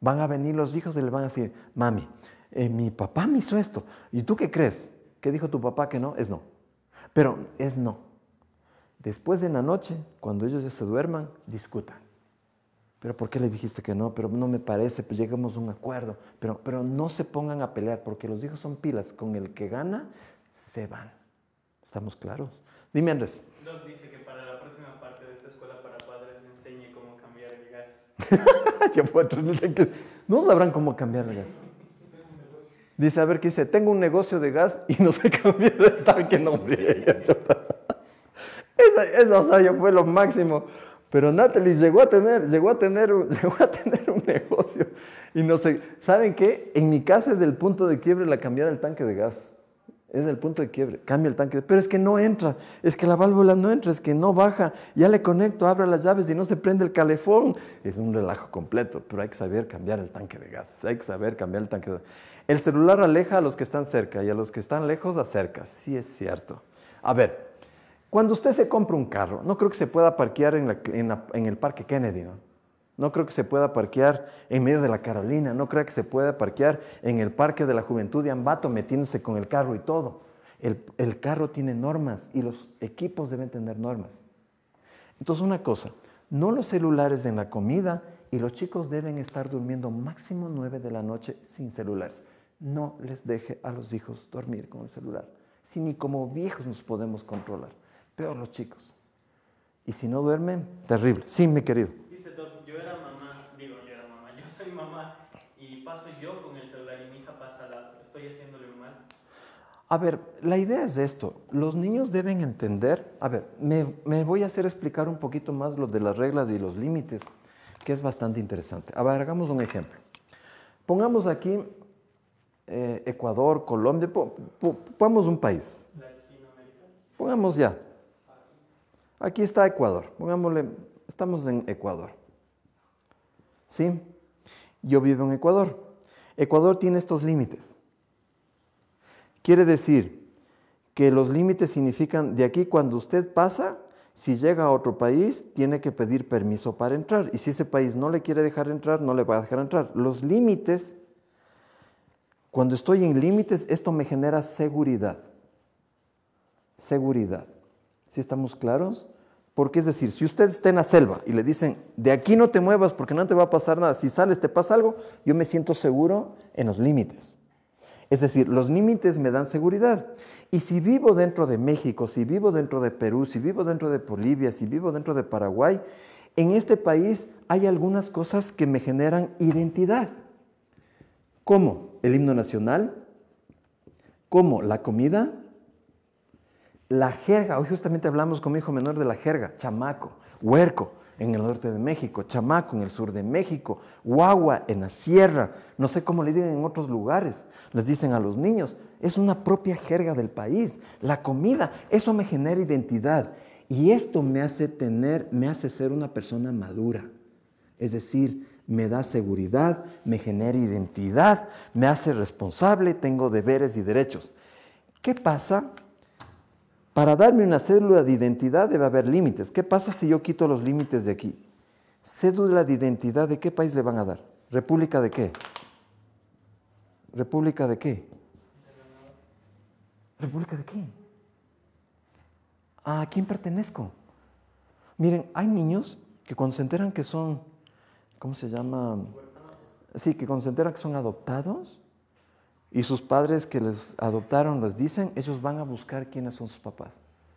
van a venir los hijos y le van a decir, mami, eh, mi papá me hizo esto. ¿Y tú qué crees? ¿Qué dijo tu papá que no? Es no. Pero es no. Después de la noche, cuando ellos ya se duerman, discutan. Pero ¿por qué le dijiste que no? Pero no me parece, pues llegamos a un acuerdo. Pero, pero no se pongan a pelear porque los hijos son pilas. Con el que gana se van. ¿Estamos claros? Dime, Andrés. Doc dice que para la próxima parte de esta escuela para padres enseñe cómo cambiar el gas. ya puedo que... No sabrán cómo cambiar el gas. Dice, a ver, ¿qué dice? Tengo un negocio de gas y no sé cambiar el tanque. No, hombre. esa, esa yo fue lo máximo. Pero Natalie llegó a tener, llegó a tener, llegó a tener un negocio. Y no sé, ¿saben qué? En mi casa es del punto de quiebre la cambiada del tanque de gas. Es el punto de quiebre. Cambia el tanque. Pero es que no entra. Es que la válvula no entra. Es que no baja. Ya le conecto, abre las llaves y no se prende el calefón. Es un relajo completo. Pero hay que saber cambiar el tanque de gas. Hay que saber cambiar el tanque de gas. El celular aleja a los que están cerca y a los que están lejos acerca. Sí es cierto. A ver, cuando usted se compra un carro, no creo que se pueda parquear en, en el parque Kennedy, ¿no? No creo que se pueda parquear en medio de la Carolina, no creo que se pueda parquear en el Parque de la Juventud de Ambato metiéndose con el carro y todo. El, carro tiene normas y los equipos deben tener normas. Entonces una cosa, no los celulares en la comida y los chicos deben estar durmiendo máximo 9 de la noche sin celulares. No les deje a los hijos dormir con el celular. Si ni como viejos nos podemos controlar, peor los chicos. Y si no duermen, terrible. Sí, mi querido era mamá, digo, yo era mamá, yo soy mamá y paso yo con el celular y mi hija pasa al estoy haciéndole mal. A ver, la idea es esto, los niños deben entender, a ver, me, voy a hacer explicar un poquito más lo de las reglas y los límites, que es bastante interesante. A ver, hagamos un ejemplo. Pongamos aquí eh, Ecuador, Colombia, pongamos un país. Pongamos ya. Aquí está Ecuador, pongámosle, estamos en Ecuador. ¿sí? Yo vivo en Ecuador. Ecuador tiene estos límites. Quiere decir que los límites significan de aquí cuando usted pasa, si llega a otro país, tiene que pedir permiso para entrar. Y si ese país no le quiere dejar entrar, no le va a dejar entrar. Los límites, cuando estoy en límites, esto me genera seguridad. Seguridad. ¿Sí estamos claros? Porque es decir, si usted está en la selva y le dicen, de aquí no te muevas porque no te va a pasar nada, si sales te pasa algo, yo me siento seguro en los límites. Es decir, los límites me dan seguridad. Y si vivo dentro de México, si vivo dentro de Perú, si vivo dentro de Bolivia, si vivo dentro de Paraguay, en este país hay algunas cosas que me generan identidad. Como el himno nacional, como la comida, la jerga, hoy justamente hablamos con mi hijo menor de la jerga, chamaco, huerco en el norte de México, chamaco en el sur de México, guagua en la sierra, no sé cómo le digan en otros lugares, les dicen a los niños, es una propia jerga del país, la comida, eso me genera identidad y esto me hace tener, me hace ser una persona madura, es decir, me da seguridad, me genera identidad, me hace responsable, tengo deberes y derechos. ¿Qué pasa para darme una cédula de identidad debe haber límites. ¿Qué pasa si yo quito los límites de aquí? Cédula de identidad de qué país le van a dar? ¿República de qué? ¿República de qué? ¿República de qué? ¿A quién pertenezco? Miren, hay niños que cuando se enteran que son, ¿cómo se llama? Sí, que cuando se enteran que son adoptados, y sus padres que les adoptaron les dicen, ellos van a buscar quiénes son sus papás,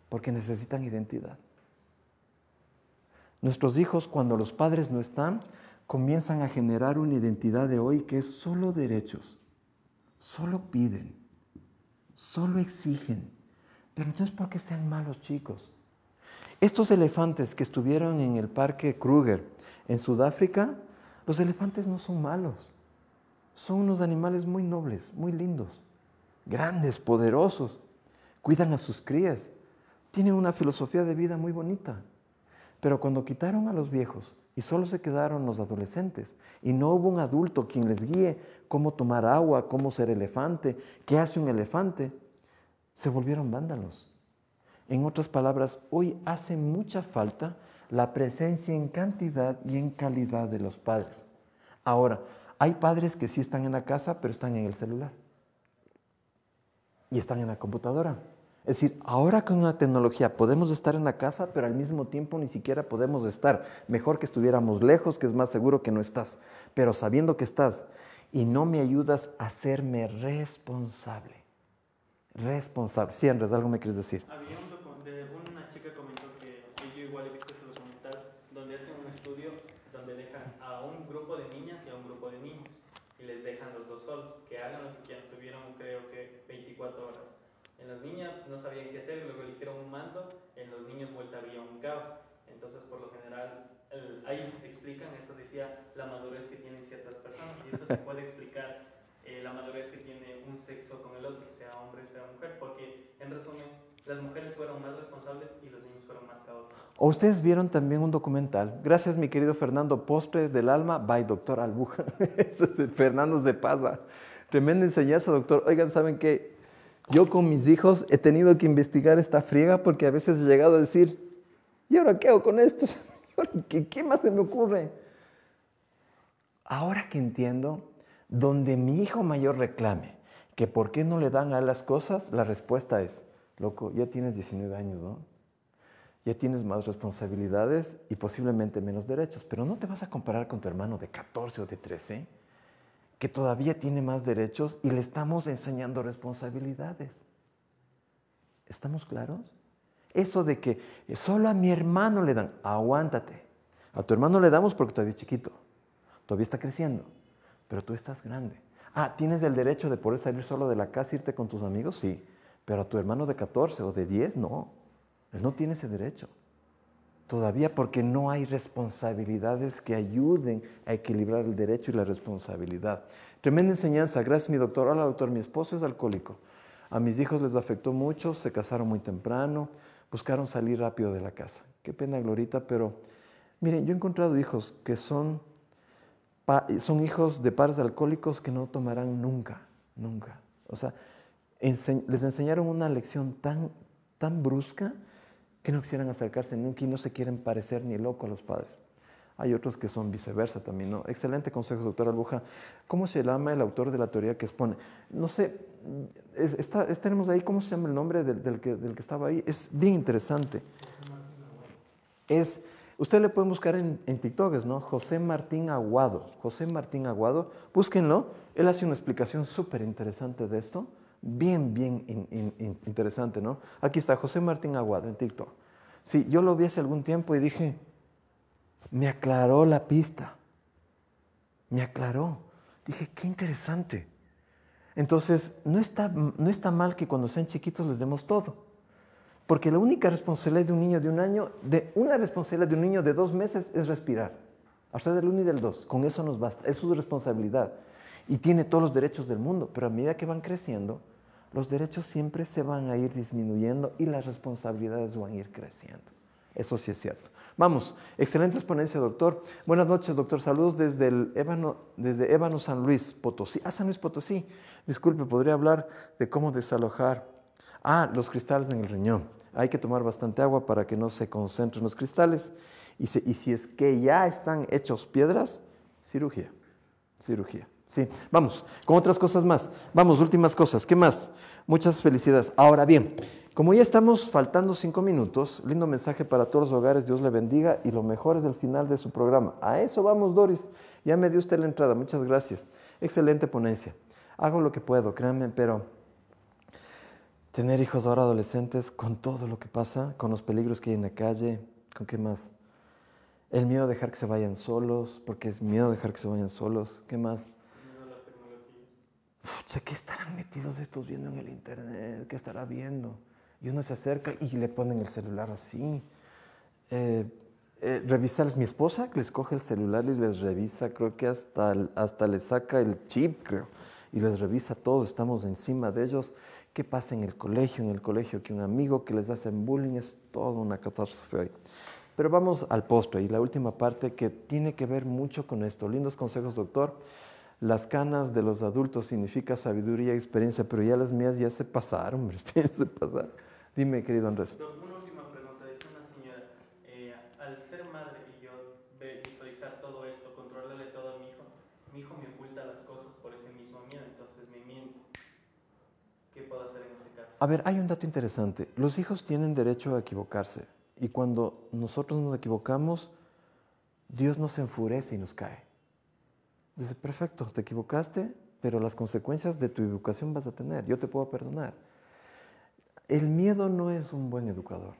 porque necesitan identidad. Nuestros hijos, cuando los padres no están, comienzan a generar una identidad de hoy que es solo derechos, solo piden, solo exigen. Pero no es porque sean malos chicos? Estos elefantes que estuvieron en el parque Kruger en Sudáfrica, los elefantes no son malos son unos animales muy nobles, muy lindos, grandes, poderosos, cuidan a sus crías, tienen una filosofía de vida muy bonita. Pero cuando quitaron a los viejos y solo se quedaron los adolescentes y no hubo un adulto quien les guíe cómo tomar agua, cómo ser elefante, qué hace un elefante, se volvieron vándalos. En otras palabras, hoy hace mucha falta la presencia en cantidad y en calidad de los padres. Ahora, hay padres que sí están en la casa, pero están en el celular. Y están en la computadora. Es decir, ahora con la tecnología podemos estar en la casa, pero al mismo tiempo ni siquiera podemos estar. Mejor que estuviéramos lejos, que es más seguro que no estás, pero sabiendo que estás y no me ayudas a hacerme responsable. Responsable. Sí, Andrés, algo me quieres decir. no sabían qué hacer, luego eligieron un mando, en los niños vuelta había un caos. Entonces, por lo general, ahí explican, eso decía, la madurez que tienen ciertas personas, y eso se puede explicar eh, la madurez que tiene un sexo con el otro, sea hombre, sea mujer, porque en resumen, las mujeres fueron más responsables y los niños fueron más caóticos. ¿O ustedes vieron también un documental? Gracias, mi querido Fernando, Postre del Alma, by Doctor Albuja. Fernando se pasa. Tremenda enseñanza, doctor. Oigan, ¿saben qué? Yo con mis hijos he tenido que investigar esta friega porque a veces he llegado a decir, ¿y ahora qué hago con esto? ¿Qué, más se me ocurre? Ahora que entiendo, donde mi hijo mayor reclame que por qué no le dan a las cosas, la respuesta es, loco, ya tienes 19 años, ¿no? Ya tienes más responsabilidades y posiblemente menos derechos, pero no te vas a comparar con tu hermano de 14 o de 13 que todavía tiene más derechos y le estamos enseñando responsabilidades. ¿Estamos claros? Eso de que solo a mi hermano le dan, aguántate. A tu hermano le damos porque todavía es chiquito, todavía está creciendo, pero tú estás grande. Ah, ¿tienes el derecho de poder salir solo de la casa, e irte con tus amigos? Sí, pero a tu hermano de 14 o de 10, no. Él no tiene ese derecho todavía porque no hay responsabilidades que ayuden a equilibrar el derecho y la responsabilidad. Tremenda enseñanza, gracias mi doctor. Hola doctor, mi esposo es alcohólico. A mis hijos les afectó mucho, se casaron muy temprano, buscaron salir rápido de la casa. Qué pena, Glorita, pero miren, yo he encontrado hijos que son, son hijos de padres alcohólicos que no tomarán nunca, nunca. O sea, les enseñaron una lección tan brusca que no quisieran acercarse nunca y no se quieren parecer ni loco a los padres. Hay otros que son viceversa también, ¿no? Excelente consejo, doctor Albuja. ¿Cómo se llama el autor de la teoría que expone? No sé, tenemos ahí, ¿cómo se llama el nombre del, que, estaba ahí? Es bien interesante. Es... Usted le pueden buscar en, en ¿no? José Martín Aguado. José Martín Aguado, búsquenlo. Él hace una explicación súper interesante de esto bien, bien interesante, ¿no? Aquí está José Martín Aguado en TikTok. Sí, yo lo vi hace algún tiempo y dije, me aclaró la pista, me aclaró. Dije, qué interesante. Entonces, no está, mal que cuando sean chiquitos les demos todo. Porque la única responsabilidad de un niño de un año, de una responsabilidad de un niño de dos meses es respirar. a usted del uno y del dos. Con eso nos basta. Es su responsabilidad. Y tiene todos los derechos del mundo. Pero a medida que van creciendo, los derechos siempre se van a ir disminuyendo y las responsabilidades van a ir creciendo. Eso sí es cierto. Vamos, excelente exponencia, doctor. Buenas noches, doctor. Saludos desde el Ébano, desde San Luis Potosí. Ah, San Luis Potosí. Disculpe, podría hablar de cómo desalojar. Ah, los cristales en el riñón. Hay que tomar bastante agua para que no se concentren los cristales. Y, y si es que ya están hechos piedras, cirugía. Cirugía. Sí, vamos, con otras cosas más. Vamos, últimas cosas. ¿Qué más? Muchas felicidades. Ahora bien, como ya estamos faltando cinco minutos, lindo mensaje para todos los hogares, Dios le bendiga y lo mejor es el final de su programa. A eso vamos, Doris. Ya me dio usted la entrada, muchas gracias. Excelente ponencia. Hago lo que puedo, créanme, pero tener hijos ahora adolescentes con todo lo que pasa, con los peligros que hay en la calle, con qué más. El miedo a dejar que se vayan solos, porque es miedo a dejar que se vayan solos, ¿qué más? ¿qué estarán metidos estos viendo en el internet? ¿Qué estará viendo? Y uno se acerca y le ponen el celular así. Eh, eh mi esposa les coge el celular y les revisa, creo que hasta, hasta les saca el chip, creo, y les revisa todo, estamos encima de ellos. ¿Qué pasa en el colegio? En el colegio que un amigo que les hacen bullying es toda una catástrofe hoy. Pero vamos al postre y la última parte que tiene que ver mucho con esto. Lindos consejos, doctor las canas de los adultos significa sabiduría y experiencia, pero ya las mías ya se pasaron, hombre, ya se pasaron. Dime, querido Andrés. Una última pregunta, dice una señora, eh, al ser madre y yo visualizar todo esto, controlarle todo a mi hijo, mi hijo me oculta las cosas por ese mismo miedo, entonces me miente. ¿Qué puedo hacer en ese caso? A ver, hay un dato interesante. Los hijos tienen derecho a equivocarse y cuando nosotros nos equivocamos, Dios nos enfurece y nos cae. Dice, perfecto, te equivocaste, pero las consecuencias de tu educación vas a tener, yo te puedo perdonar. El miedo no es un buen educador.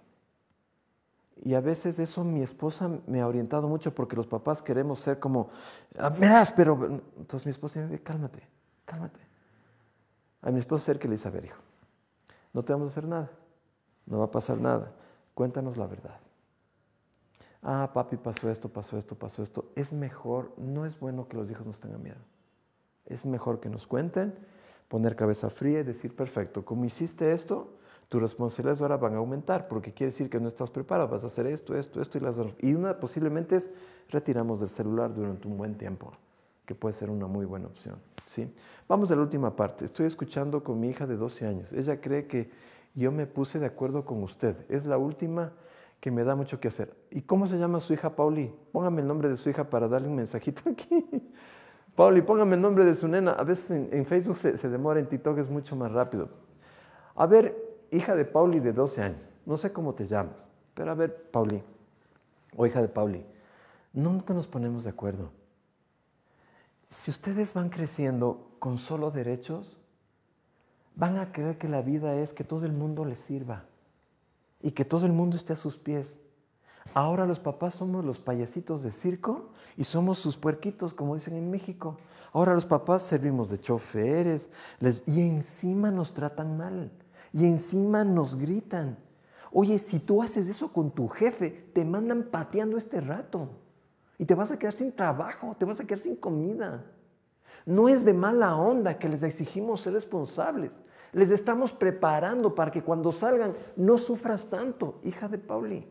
Y a veces eso mi esposa me ha orientado mucho porque los papás queremos ser como, ah, pero... Entonces mi esposa me dice, cálmate, cálmate. A mi esposa ser que le dice, a ver, hijo, no te vamos a hacer nada, no va a pasar nada, cuéntanos la verdad ah, papi, pasó esto, pasó esto, pasó esto, es mejor, no es bueno que los hijos nos tengan miedo. Es mejor que nos cuenten, poner cabeza fría y decir, perfecto, como hiciste esto, tus responsabilidades ahora van a aumentar, porque quiere decir que no estás preparado, vas a hacer esto, esto, esto y Y una posiblemente es retiramos del celular durante un buen tiempo, que puede ser una muy buena opción, ¿sí? Vamos a la última parte. Estoy escuchando con mi hija de 12 años. Ella cree que yo me puse de acuerdo con usted. Es la última que me da mucho que hacer. ¿Y cómo se llama su hija Pauli? Póngame el nombre de su hija para darle un mensajito aquí. Pauli, póngame el nombre de su nena. A veces en, Facebook se, se, demora, en TikTok es mucho más rápido. A ver, hija de Pauli de 12 años, no sé cómo te llamas, pero a ver, Pauli, o hija de Pauli, nunca nos ponemos de acuerdo. Si ustedes van creciendo con solo derechos, van a creer que la vida es que todo el mundo les sirva y que todo el mundo esté a sus pies. Ahora los papás somos los payasitos de circo y somos sus puerquitos, como dicen en México. Ahora los papás servimos de choferes y encima nos tratan mal y encima nos gritan. Oye, si tú haces eso con tu jefe, te mandan pateando este rato y te vas a quedar sin trabajo, te vas a quedar sin comida. No es de mala onda que les exigimos ser responsables, les estamos preparando para que cuando salgan no sufras tanto, hija de Pauli.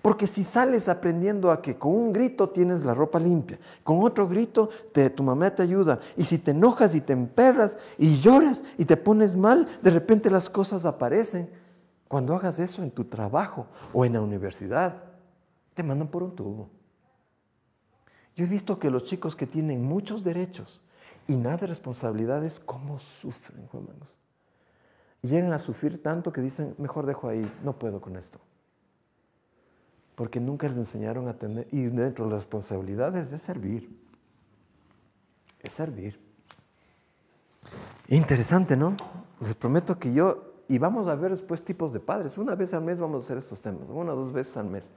Porque si sales aprendiendo a que con un grito tienes la ropa limpia, con otro grito tu mamá te ayuda, y si te enojas y te emperras y lloras y te pones mal, de repente las cosas aparecen. Cuando hagas eso en tu trabajo o en la universidad, te mandan por un tubo. Yo he visto que los chicos que tienen muchos derechos y nada de responsabilidades, cómo sufren, hermanos. Llegan a sufrir tanto que dicen, mejor dejo ahí, no puedo con esto. Porque nunca les enseñaron a tener, y dentro de responsabilidades es servir. Es servir. Interesante, ¿no? Les prometo que yo, y vamos a ver después tipos de padres. Una vez al mes vamos a hacer estos temas, una o dos veces al mes.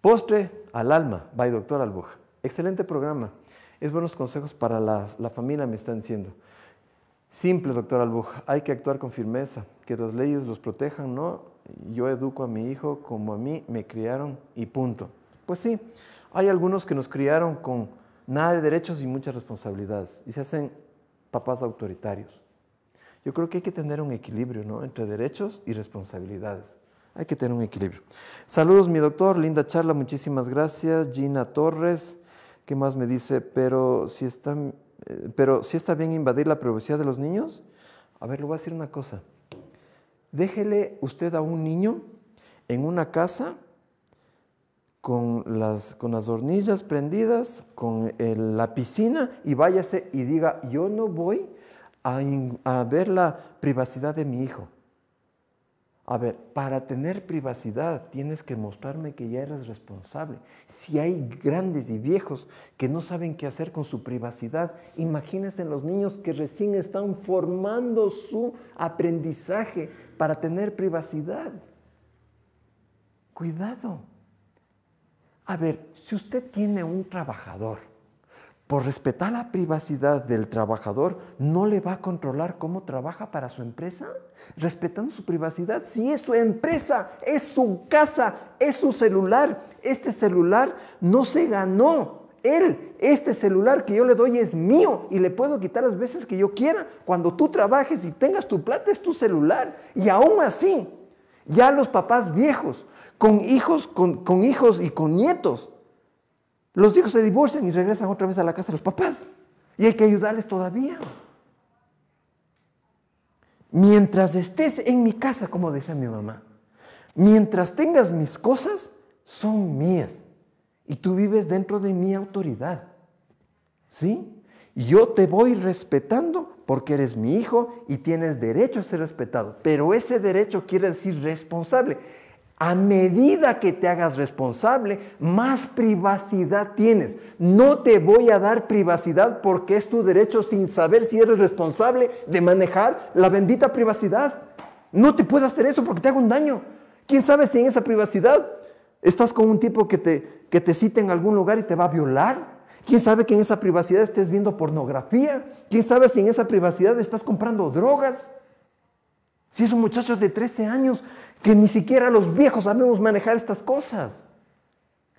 Postre al alma, by doctor Albuja. Excelente programa. Es buenos consejos para la, familia, me están diciendo. Simple, doctor Albuja, hay que actuar con firmeza, que las leyes los protejan, ¿no? Yo educo a mi hijo como a mí me criaron y punto. Pues sí, hay algunos que nos criaron con nada de derechos y muchas responsabilidades y se hacen papás autoritarios. Yo creo que hay que tener un equilibrio, ¿no? Entre derechos y responsabilidades. Hay que tener un equilibrio. Saludos, mi doctor, linda charla, muchísimas gracias. Gina Torres. ¿Qué más me dice? Pero si está, eh, pero si está bien invadir la privacidad de los niños. A ver, le voy a decir una cosa. Déjele usted a un niño en una casa con las, con las hornillas prendidas, con la piscina y váyase y diga, yo no voy a ver la privacidad de mi hijo. A ver, para tener privacidad tienes que mostrarme que ya eres responsable. Si hay grandes y viejos que no saben qué hacer con su privacidad, imagínense los niños que recién están formando su aprendizaje para tener privacidad. Cuidado. A ver, si usted tiene un trabajador, por respetar la privacidad del trabajador, no le va a controlar cómo trabaja para su empresa, respetando su privacidad. Si es su empresa, es su casa, es su celular, este celular no se ganó. Él, este celular que yo le doy es mío y le puedo quitar las veces que yo quiera. Cuando tú trabajes y tengas tu plata, es tu celular. Y aún así, ya los papás viejos, con hijos, con, con hijos y con nietos, los hijos se divorcian y regresan otra vez a la casa de los papás. Y hay que ayudarles todavía. Mientras estés en mi casa, como decía mi mamá, mientras tengas mis cosas, son mías. Y tú vives dentro de mi autoridad. ¿Sí? Yo te voy respetando porque eres mi hijo y tienes derecho a ser respetado. Pero ese derecho quiere decir responsable a medida que te hagas responsable, más privacidad tienes. No te voy a dar privacidad porque es tu derecho sin saber si eres responsable de manejar la bendita privacidad. No te puedo hacer eso porque te hago un daño. ¿Quién sabe si en esa privacidad estás con un tipo que te, que cita en algún lugar y te va a violar? ¿Quién sabe que en esa privacidad estés viendo pornografía? ¿Quién sabe si en esa privacidad estás comprando drogas? Si son muchachos de 13 años que ni siquiera los viejos sabemos manejar estas cosas.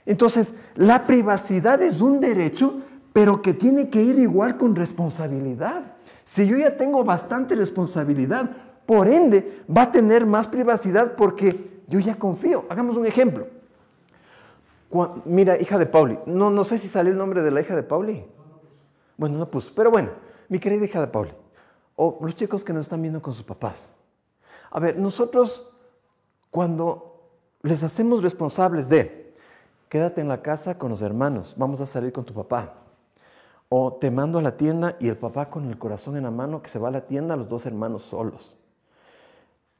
Entonces, la privacidad es un derecho, pero que tiene que ir igual con responsabilidad. Si yo ya tengo bastante responsabilidad, por ende, va a tener más privacidad porque yo ya confío. Hagamos un ejemplo. mira, hija de Pauli. No, no sé si salió el nombre de la hija de Pauli. Bueno, no puso Pero bueno, mi querida hija de Pauli. O los chicos que nos están viendo con sus papás. A ver, nosotros cuando les hacemos responsables de, quédate en la casa con los hermanos, vamos a salir con tu papá, o te mando a la tienda y el papá con el corazón en la mano que se va a la tienda, los dos hermanos solos.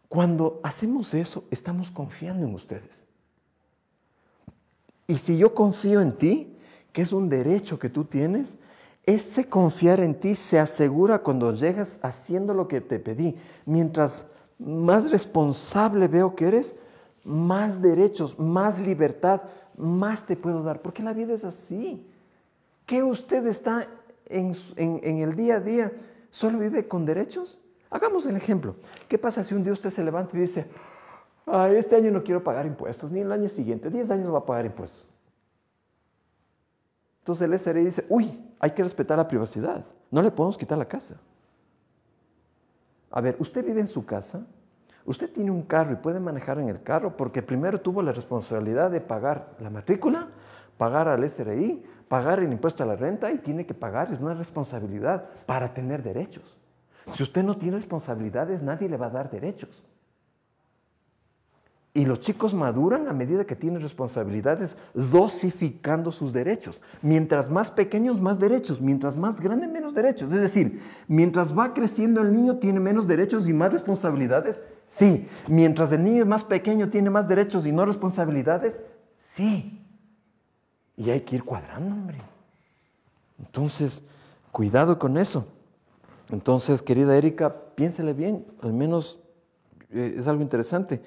Cuando hacemos eso, estamos confiando en ustedes. Y si yo confío en ti, que es un derecho que tú tienes, ese confiar en ti se asegura cuando llegas haciendo lo que te pedí. Mientras más responsable veo que eres, más derechos, más libertad, más te puedo dar. Porque la vida es así. ¿Que usted está en, el día a día? ¿Solo vive con derechos? Hagamos el ejemplo. ¿Qué pasa si un día usted se levanta y dice, este año no quiero pagar impuestos, ni el año siguiente, 10 años no va a pagar impuestos? Entonces el SRE dice, uy, hay que respetar la privacidad, no le podemos quitar la casa. A ver, usted vive en su casa, usted tiene un carro y puede manejar en el carro porque primero tuvo la responsabilidad de pagar la matrícula, pagar al SRI, pagar el impuesto a la renta y tiene que pagar, es una responsabilidad para tener derechos. Si usted no tiene responsabilidades, nadie le va a dar derechos. Y los chicos maduran a medida que tienen responsabilidades, dosificando sus derechos. Mientras más pequeños, más derechos. Mientras más grandes, menos derechos. Es decir, mientras va creciendo el niño, tiene menos derechos y más responsabilidades. Sí. Mientras el niño es más pequeño, tiene más derechos y no responsabilidades. Sí. Y hay que ir cuadrando, hombre. Entonces, cuidado con eso. Entonces, querida Erika, piénsele bien. Al menos eh, es algo interesante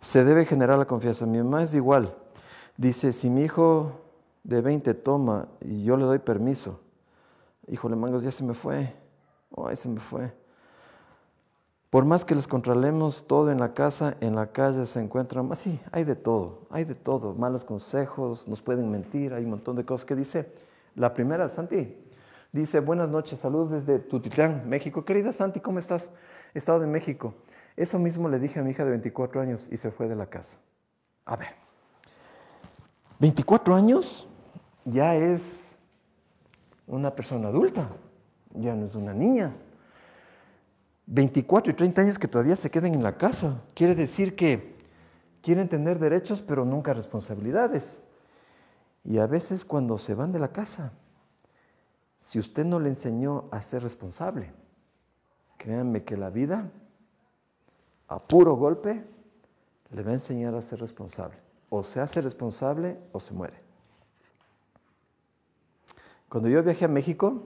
se debe generar la confianza. Mi mamá es igual. Dice, si mi hijo de 20 toma y yo le doy permiso, híjole, mangos, ya se me fue. Ay, se me fue. Por más que los controlemos todo en la casa, en la calle se encuentran, así, hay de todo, hay de todo, malos consejos, nos pueden mentir, hay un montón de cosas que dice. La primera, Santi, dice, buenas noches, saludos desde Tutitlán, México. Querida Santi, ¿cómo estás? Estado de México. Eso mismo le dije a mi hija de 24 años y se fue de la casa. A ver, 24 años ya es una persona adulta, ya no es una niña. 24 y 30 años que todavía se queden en la casa. Quiere decir que quieren tener derechos pero nunca responsabilidades. Y a veces cuando se van de la casa, si usted no le enseñó a ser responsable, créanme que la vida a puro golpe, le va a enseñar a ser responsable. O se hace responsable o se muere. Cuando yo viajé a México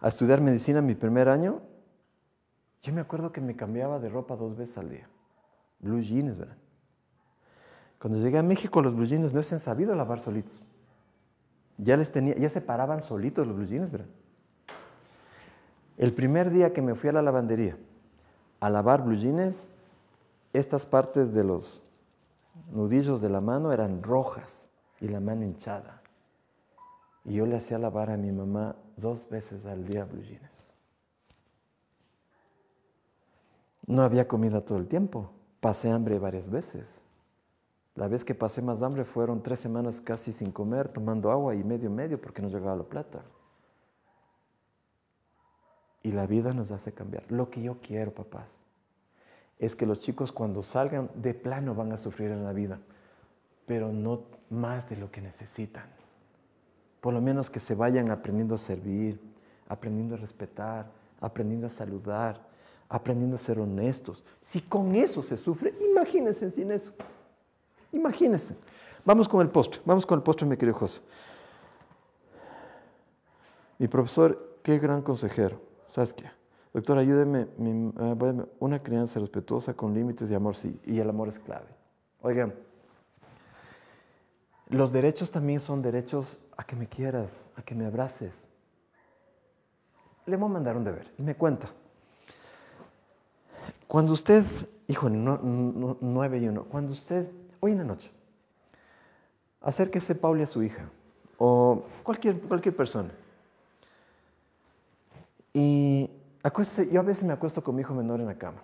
a estudiar medicina en mi primer año, yo me acuerdo que me cambiaba de ropa dos veces al día. Blue jeans, ¿verdad? Cuando llegué a México, los blue jeans no se han sabido lavar solitos. Ya, les tenía, ya se paraban solitos los blue jeans, ¿verdad? El primer día que me fui a la lavandería, al lavar blue estas partes de los nudillos de la mano eran rojas y la mano hinchada. Y yo le hacía lavar a mi mamá dos veces al día blue No había comida todo el tiempo. Pasé hambre varias veces. La vez que pasé más hambre fueron tres semanas casi sin comer, tomando agua y medio medio porque no llegaba la plata. Y la vida nos hace cambiar. Lo que yo quiero, papás, es que los chicos cuando salgan de plano van a sufrir en la vida, pero no más de lo que necesitan. Por lo menos que se vayan aprendiendo a servir, aprendiendo a respetar, aprendiendo a saludar, aprendiendo a ser honestos. Si con eso se sufre, imagínense sin eso. Imagínense. Vamos con el postre, vamos con el postre, mi querido José. Mi profesor, qué gran consejero. Saskia, doctor, ayúdeme, eh, una crianza respetuosa con límites de amor, sí, y el amor es clave. Oigan, los derechos también son derechos a que me quieras, a que me abraces. Le voy mandado mandar un deber y me cuenta. Cuando usted, hijo, no, nueve y uno, cuando usted, hoy en la noche, acérquese Pauli a su hija o cualquier, cualquier persona y acueste, yo a veces me acuesto con mi hijo menor en la cama.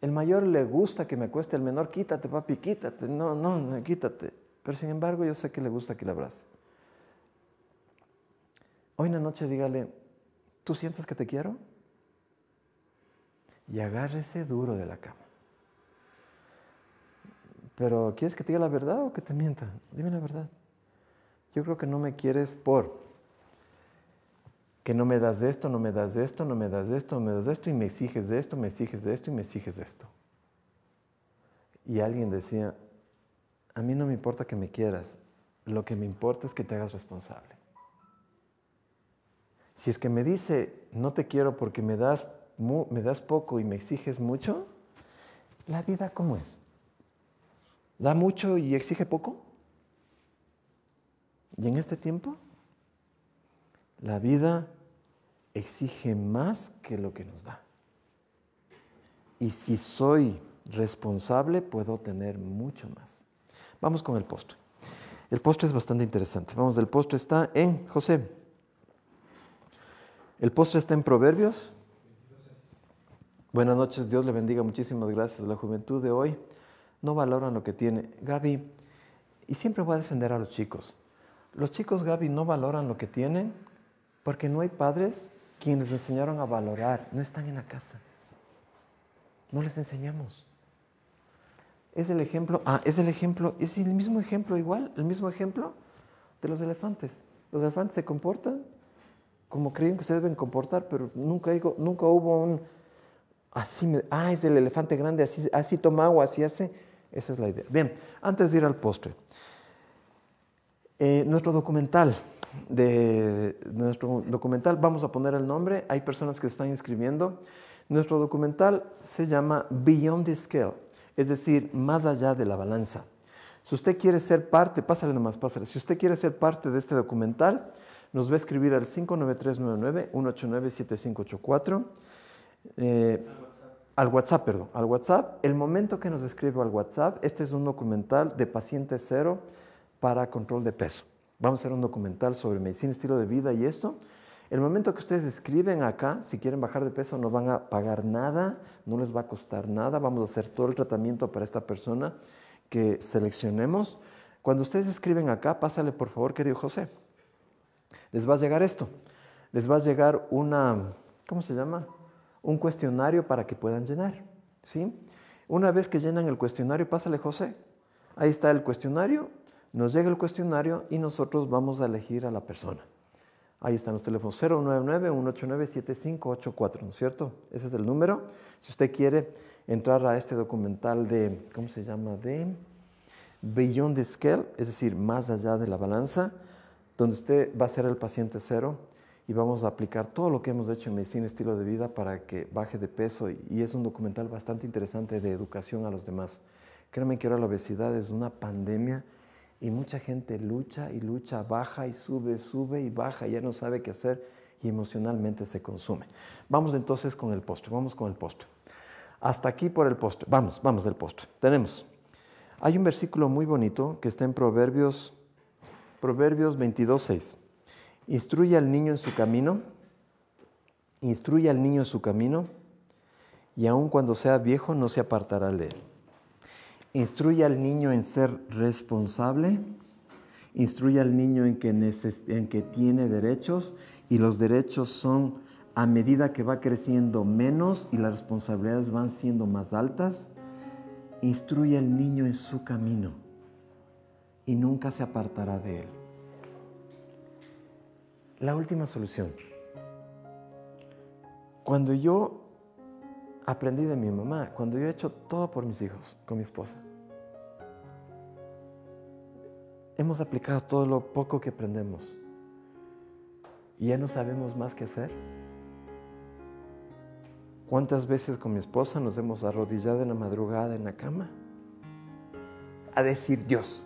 El mayor le gusta que me acueste, el menor, quítate, papi, quítate. No, no, no quítate. Pero sin embargo, yo sé que le gusta que le abrace. Hoy en la noche dígale, ¿tú sientes que te quiero? Y agárrese duro de la cama. Pero, ¿quieres que te diga la verdad o que te mienta? Dime la verdad. Yo creo que no me quieres por que no me das de esto, no me das de esto, no me das de esto, no me das de esto, y me exiges de esto, me exiges de esto y me exiges de esto. Y alguien decía, a mí no me importa que me quieras, lo que me importa es que te hagas responsable. Si es que me dice, no te quiero porque me das, me das poco y me exiges mucho, ¿la vida cómo es? ¿Da mucho y exige poco? ¿Y en este tiempo? La vida exige más que lo que nos da. Y si soy responsable, puedo tener mucho más. Vamos con el postre. El postre es bastante interesante. Vamos, el postre está en José. El postre está en Proverbios. Buenas noches, Dios le bendiga. Muchísimas gracias. La juventud de hoy no valoran lo que tiene. Gaby, y siempre voy a defender a los chicos. Los chicos, Gaby, no valoran lo que tienen porque no hay padres quienes les enseñaron a valorar, no están en la casa. No les enseñamos. Es el ejemplo, ah, es el ejemplo, es el mismo ejemplo igual, el mismo ejemplo de los elefantes. Los elefantes se comportan como creen que se deben comportar, pero nunca, digo, nunca hubo un así, ah, es el elefante grande, así, así toma agua, así hace. Esa es la idea. Bien, antes de ir al postre, eh, nuestro documental de nuestro documental. Vamos a poner el nombre, hay personas que están inscribiendo. Nuestro documental se llama Beyond the Scale, es decir, más allá de la balanza. Si usted quiere ser parte, pásale nomás, pásale. Si usted quiere ser parte de este documental, nos va a escribir al 59399 189 eh, al WhatsApp, perdón, al WhatsApp. El momento que nos escribe al WhatsApp, este es un documental de paciente cero para control de peso. Vamos a hacer un documental sobre medicina, estilo de vida y esto. El momento que ustedes escriben acá, si quieren bajar de peso, no van a pagar nada, no les va a costar nada. Vamos a hacer todo el tratamiento para esta persona que seleccionemos. Cuando ustedes escriben acá, pásale por favor, querido José. Les va a llegar esto. Les va a llegar una, ¿cómo se llama? Un cuestionario para que puedan llenar. ¿sí? Una vez que llenan el cuestionario, pásale José. Ahí está el cuestionario nos llega el cuestionario y nosotros vamos a elegir a la persona. Ahí están los teléfonos 099-189-7584, ¿no es cierto? Ese es el número. Si usted quiere entrar a este documental de, ¿cómo se llama? De Beyond the Scale, es decir, más allá de la balanza, donde usted va a ser el paciente cero y vamos a aplicar todo lo que hemos hecho en medicina estilo de vida para que baje de peso y es un documental bastante interesante de educación a los demás. Créanme que ahora la obesidad es una pandemia y mucha gente lucha y lucha, baja y sube, sube y baja, ya no sabe qué hacer y emocionalmente se consume. Vamos entonces con el postre, vamos con el postre. Hasta aquí por el postre, vamos, vamos del postre. Tenemos, hay un versículo muy bonito que está en Proverbios, Proverbios 22, Instruye al niño en su camino, instruye al niño en su camino, y aun cuando sea viejo no se apartará de él. Instruye al niño en ser responsable, instruye al niño en que, tiene derechos y los derechos son a medida que va creciendo menos y las responsabilidades van siendo más altas. Instruye al niño en su camino y nunca se apartará de él. La última solución. Cuando yo aprendí de mi mamá, cuando yo he hecho todo por mis hijos, con mi esposa. Hemos aplicado todo lo poco que aprendemos. ¿Y ya no sabemos más qué hacer? ¿Cuántas veces con mi esposa nos hemos arrodillado en la madrugada en la cama? A decir, Dios,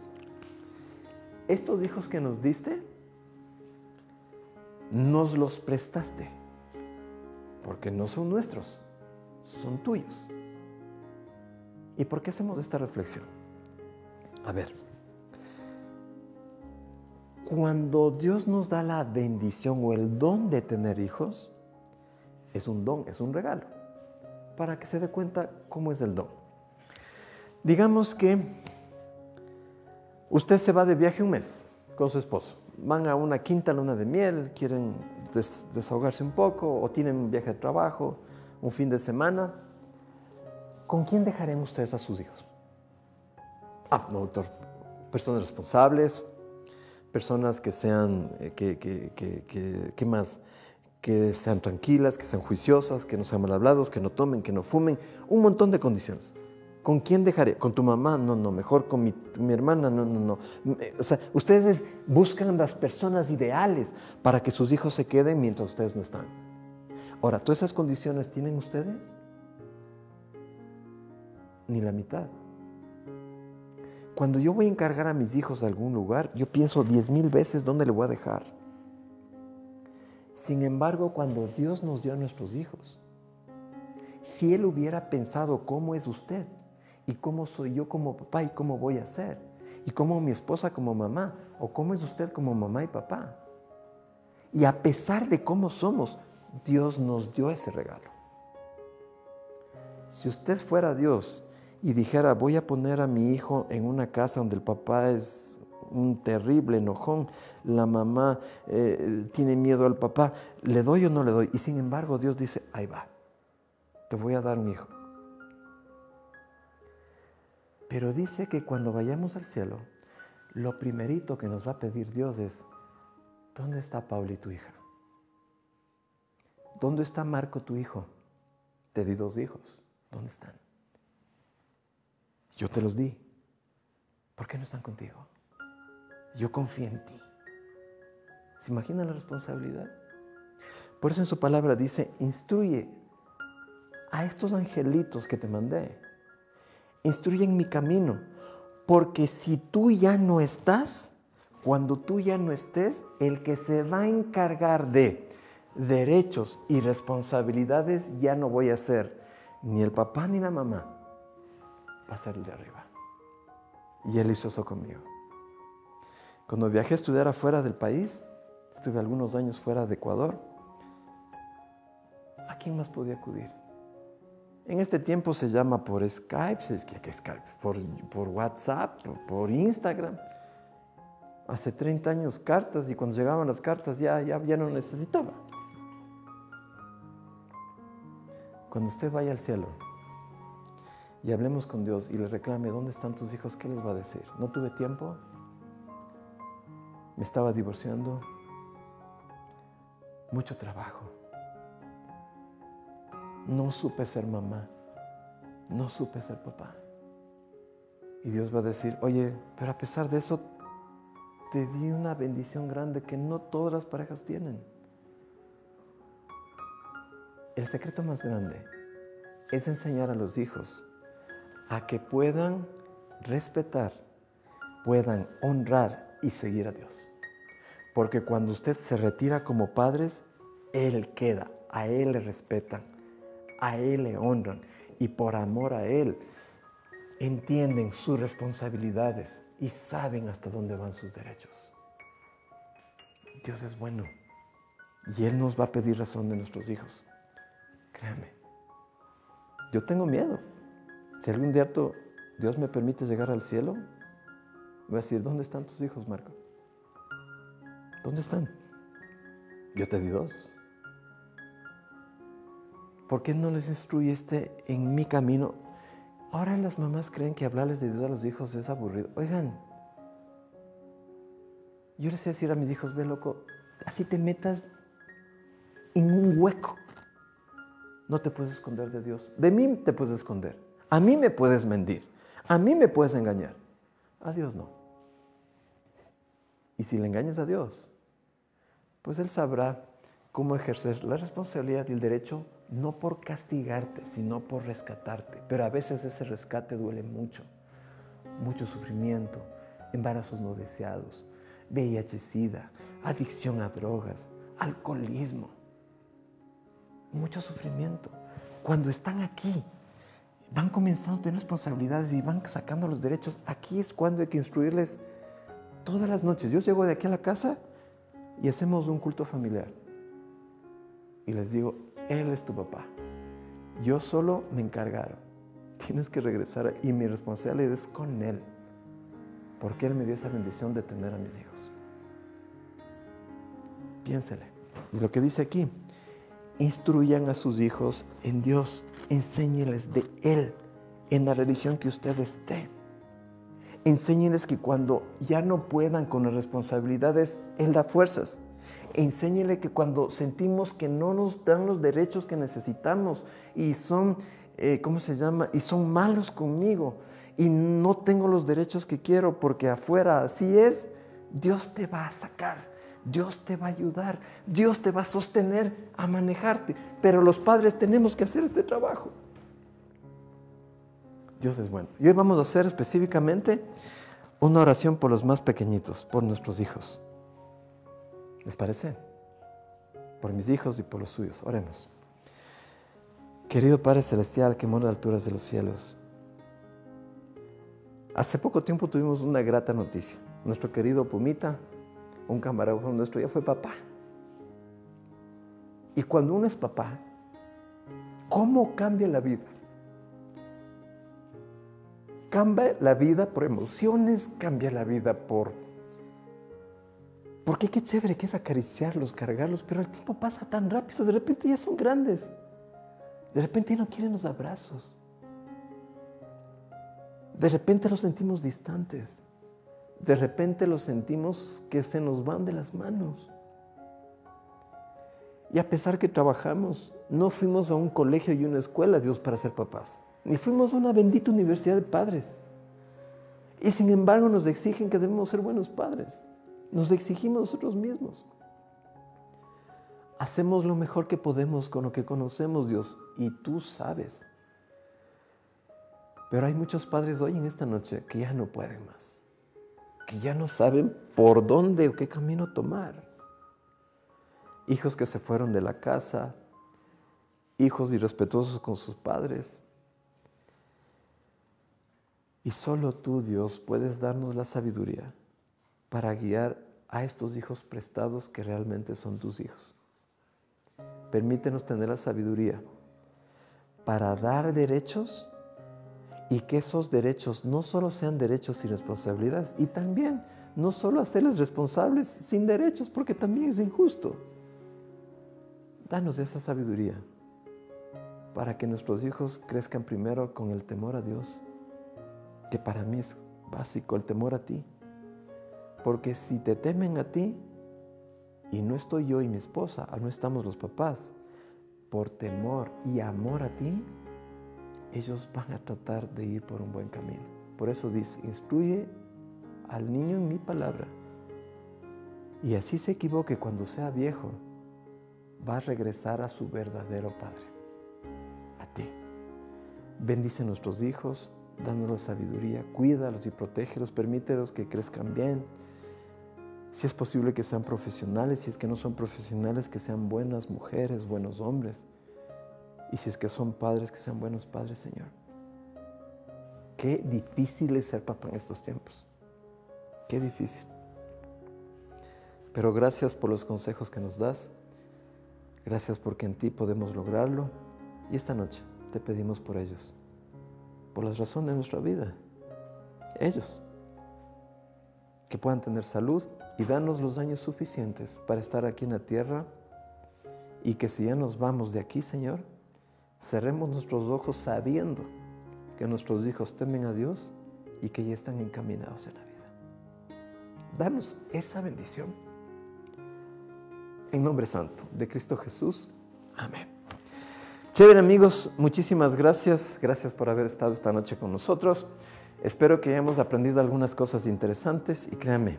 estos hijos que nos diste, nos los prestaste, porque no son nuestros son tuyos. ¿Y por qué hacemos esta reflexión? A ver, cuando Dios nos da la bendición o el don de tener hijos, es un don, es un regalo, para que se dé cuenta cómo es el don. Digamos que usted se va de viaje un mes con su esposo, van a una quinta luna de miel, quieren desahogarse un poco o tienen un viaje de trabajo, un fin de semana. ¿Con quién dejarán ustedes a sus hijos? Ah, no, doctor, personas responsables, personas que sean, eh, que, que, que, más? Que sean tranquilas, que sean juiciosas, que no sean mal hablados, que no tomen, que no fumen, un montón de condiciones. ¿Con quién dejaré? ¿Con tu mamá? No, no, mejor con mi, mi hermana, no, no, no. Eh, o sea, ustedes buscan las personas ideales para que sus hijos se queden mientras ustedes no están. Ahora, ¿todas esas condiciones tienen ustedes? Ni la mitad. Cuando yo voy a encargar a mis hijos a algún lugar, yo pienso diez mil veces dónde le voy a dejar. Sin embargo, cuando Dios nos dio a nuestros hijos, si Él hubiera pensado cómo es usted y cómo soy yo como papá y cómo voy a ser, y cómo mi esposa como mamá, o cómo es usted como mamá y papá, y a pesar de cómo somos, Dios nos dio ese regalo. Si usted fuera Dios y dijera, voy a poner a mi hijo en una casa donde el papá es un terrible enojón, la mamá eh, tiene miedo al papá, ¿le doy o no le doy? Y sin embargo Dios dice, ahí va, te voy a dar un hijo. Pero dice que cuando vayamos al cielo, lo primerito que nos va a pedir Dios es, ¿dónde está y tu hija? ¿dónde está Marco tu hijo? Te di dos hijos, ¿dónde están? Yo te los di, ¿por qué no están contigo? Yo confío en ti. ¿Se imagina la responsabilidad? Por eso en su palabra dice, instruye a estos angelitos que te mandé, instruye en mi camino, porque si tú ya no estás, cuando tú ya no estés, el que se va a encargar de derechos y responsabilidades ya no voy a ser ni el papá ni la mamá, va a el de arriba. Y él hizo eso conmigo. Cuando viajé a estudiar afuera del país, estuve algunos años fuera de Ecuador, ¿a quién más podía acudir? En este tiempo se llama por Skype, por, WhatsApp, por, Instagram. Hace 30 años cartas y cuando llegaban las cartas ya, ya, ya no necesitaba. Cuando usted vaya al cielo y hablemos con Dios y le reclame, ¿dónde están tus hijos? ¿Qué les va a decir? ¿No tuve tiempo? ¿Me estaba divorciando? Mucho trabajo. No supe ser mamá. No supe ser papá. Y Dios va a decir, oye, pero a pesar de eso, te di una bendición grande que no todas las parejas tienen. El secreto más grande es enseñar a los hijos a que puedan respetar, puedan honrar y seguir a Dios. Porque cuando usted se retira como padres, Él queda, a Él le respetan, a Él le honran y por amor a Él entienden sus responsabilidades y saben hasta dónde van sus derechos. Dios es bueno y Él nos va a pedir razón de nuestros hijos. Créame, yo tengo miedo. Si algún día Dios me permite llegar al cielo, voy a decir, ¿dónde están tus hijos, Marco? ¿Dónde están? Yo te di dos. ¿Por qué no les instruyiste en mi camino? Ahora las mamás creen que hablarles de Dios a los hijos es aburrido. Oigan, yo les sé decir a mis hijos, ve loco, así te metas en un hueco no te puedes esconder de Dios. De mí te puedes esconder. A mí me puedes mentir. A mí me puedes engañar. A Dios no. Y si le engañas a Dios, pues Él sabrá cómo ejercer la responsabilidad y el derecho no por castigarte, sino por rescatarte. Pero a veces ese rescate duele mucho. Mucho sufrimiento, embarazos no deseados, VIH-Sida, adicción a drogas, alcoholismo, mucho sufrimiento. Cuando están aquí, van comenzando a tener responsabilidades y van sacando los derechos. Aquí es cuando hay que instruirles todas las noches. Yo llego de aquí a la casa y hacemos un culto familiar. Y les digo, Él es tu papá. Yo solo me encargaron. Tienes que regresar y mi responsabilidad es con Él. Porque Él me dio esa bendición de tener a mis hijos. Piénsele. Y lo que dice aquí, Instruyan a sus hijos en Dios, enséñeles de Él, en la religión que ustedes esté. enséñeles que cuando ya no puedan con las responsabilidades, Él da fuerzas. Enséñele que cuando sentimos que no nos dan los derechos que necesitamos y son, eh, ¿cómo se llama? Y son malos conmigo y no tengo los derechos que quiero porque afuera así es, Dios te va a sacar. Dios te va a ayudar, Dios te va a sostener a manejarte, pero los padres tenemos que hacer este trabajo. Dios es bueno. Y hoy vamos a hacer específicamente una oración por los más pequeñitos, por nuestros hijos. ¿Les parece? Por mis hijos y por los suyos. Oremos. Querido Padre Celestial que mora a alturas de los cielos, hace poco tiempo tuvimos una grata noticia. Nuestro querido Pumita un camarógrafo nuestro, ya fue papá. Y cuando uno es papá, ¿cómo cambia la vida? Cambia la vida por emociones, cambia la vida por... Porque qué chévere que es acariciarlos, cargarlos, pero el tiempo pasa tan rápido, de repente ya son grandes. De repente ya no quieren los abrazos. De repente los sentimos distantes de repente los sentimos que se nos van de las manos. Y a pesar que trabajamos, no fuimos a un colegio y una escuela, Dios, para ser papás, ni fuimos a una bendita universidad de padres. Y sin embargo nos exigen que debemos ser buenos padres. Nos exigimos nosotros mismos. Hacemos lo mejor que podemos con lo que conocemos, Dios, y tú sabes. Pero hay muchos padres hoy en esta noche que ya no pueden más que ya no saben por dónde o qué camino tomar. Hijos que se fueron de la casa, hijos irrespetuosos con sus padres. Y solo tú, Dios, puedes darnos la sabiduría para guiar a estos hijos prestados que realmente son tus hijos. Permítenos tener la sabiduría para dar derechos y que esos derechos no solo sean derechos y responsabilidades, y también no solo hacerles responsables sin derechos, porque también es injusto. Danos esa sabiduría para que nuestros hijos crezcan primero con el temor a Dios, que para mí es básico el temor a ti. Porque si te temen a ti, y no estoy yo y mi esposa, no estamos los papás, por temor y amor a ti, ellos van a tratar de ir por un buen camino. Por eso dice, instruye al niño en mi palabra. Y así se equivoque cuando sea viejo, va a regresar a su verdadero Padre, a ti. Bendice a nuestros hijos, dándoles sabiduría, cuídalos y protégelos, permítelos que crezcan bien. Si es posible que sean profesionales, si es que no son profesionales, que sean buenas mujeres, buenos hombres y si es que son padres, que sean buenos padres, Señor. Qué difícil es ser papá en estos tiempos. Qué difícil. Pero gracias por los consejos que nos das. Gracias porque en ti podemos lograrlo. Y esta noche te pedimos por ellos. Por las razones de nuestra vida. Ellos. Que puedan tener salud y danos los años suficientes para estar aquí en la tierra. Y que si ya nos vamos de aquí, Señor, Cerremos nuestros ojos sabiendo que nuestros hijos temen a Dios y que ya están encaminados en la vida. Danos esa bendición. En nombre santo de Cristo Jesús. Amén. Chévere amigos, muchísimas gracias. Gracias por haber estado esta noche con nosotros. Espero que hayamos aprendido algunas cosas interesantes y créanme,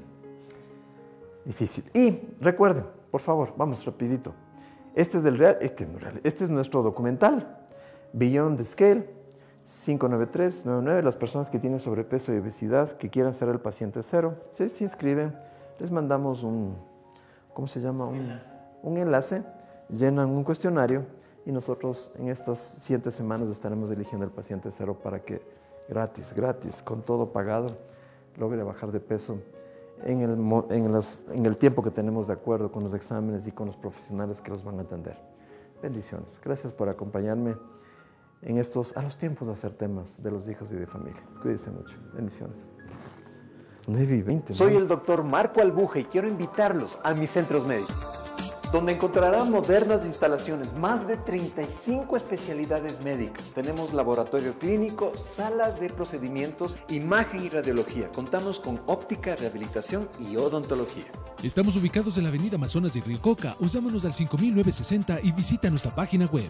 difícil. Y recuerden, por favor, vamos rapidito. Este es, del real, este es nuestro documental, Beyond the Scale, 59399. Las personas que tienen sobrepeso y obesidad que quieran ser el paciente cero, se, se inscriben, les mandamos un, ¿cómo se llama? enlace. un enlace, llenan un cuestionario y nosotros en estas siete semanas estaremos eligiendo el paciente cero para que gratis, gratis, con todo pagado, logre bajar de peso en el, en, en el tiempo que tenemos de acuerdo con los exámenes y con los profesionales que los van a atender. Bendiciones. Gracias por acompañarme en estos, a los tiempos de hacer temas de los hijos y de familia. Cuídense mucho. Bendiciones. Soy el doctor Marco Albuja y quiero invitarlos a mis centros médicos donde encontrará modernas instalaciones, más de 35 especialidades médicas. Tenemos laboratorio clínico, sala de procedimientos, imagen y radiología. Contamos con óptica, rehabilitación y odontología. Estamos ubicados en la avenida Amazonas de Río Usámonos al 5960 y visita nuestra página web.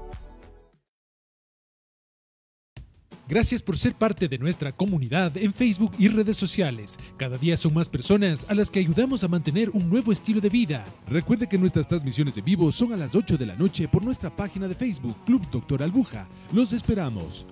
Gracias por ser parte de nuestra comunidad en Facebook y redes sociales. Cada día son más personas a las que ayudamos a mantener un nuevo estilo de vida. Recuerde que nuestras transmisiones de vivo son a las 8 de la noche por nuestra página de Facebook Club Doctor Albuja. Los esperamos.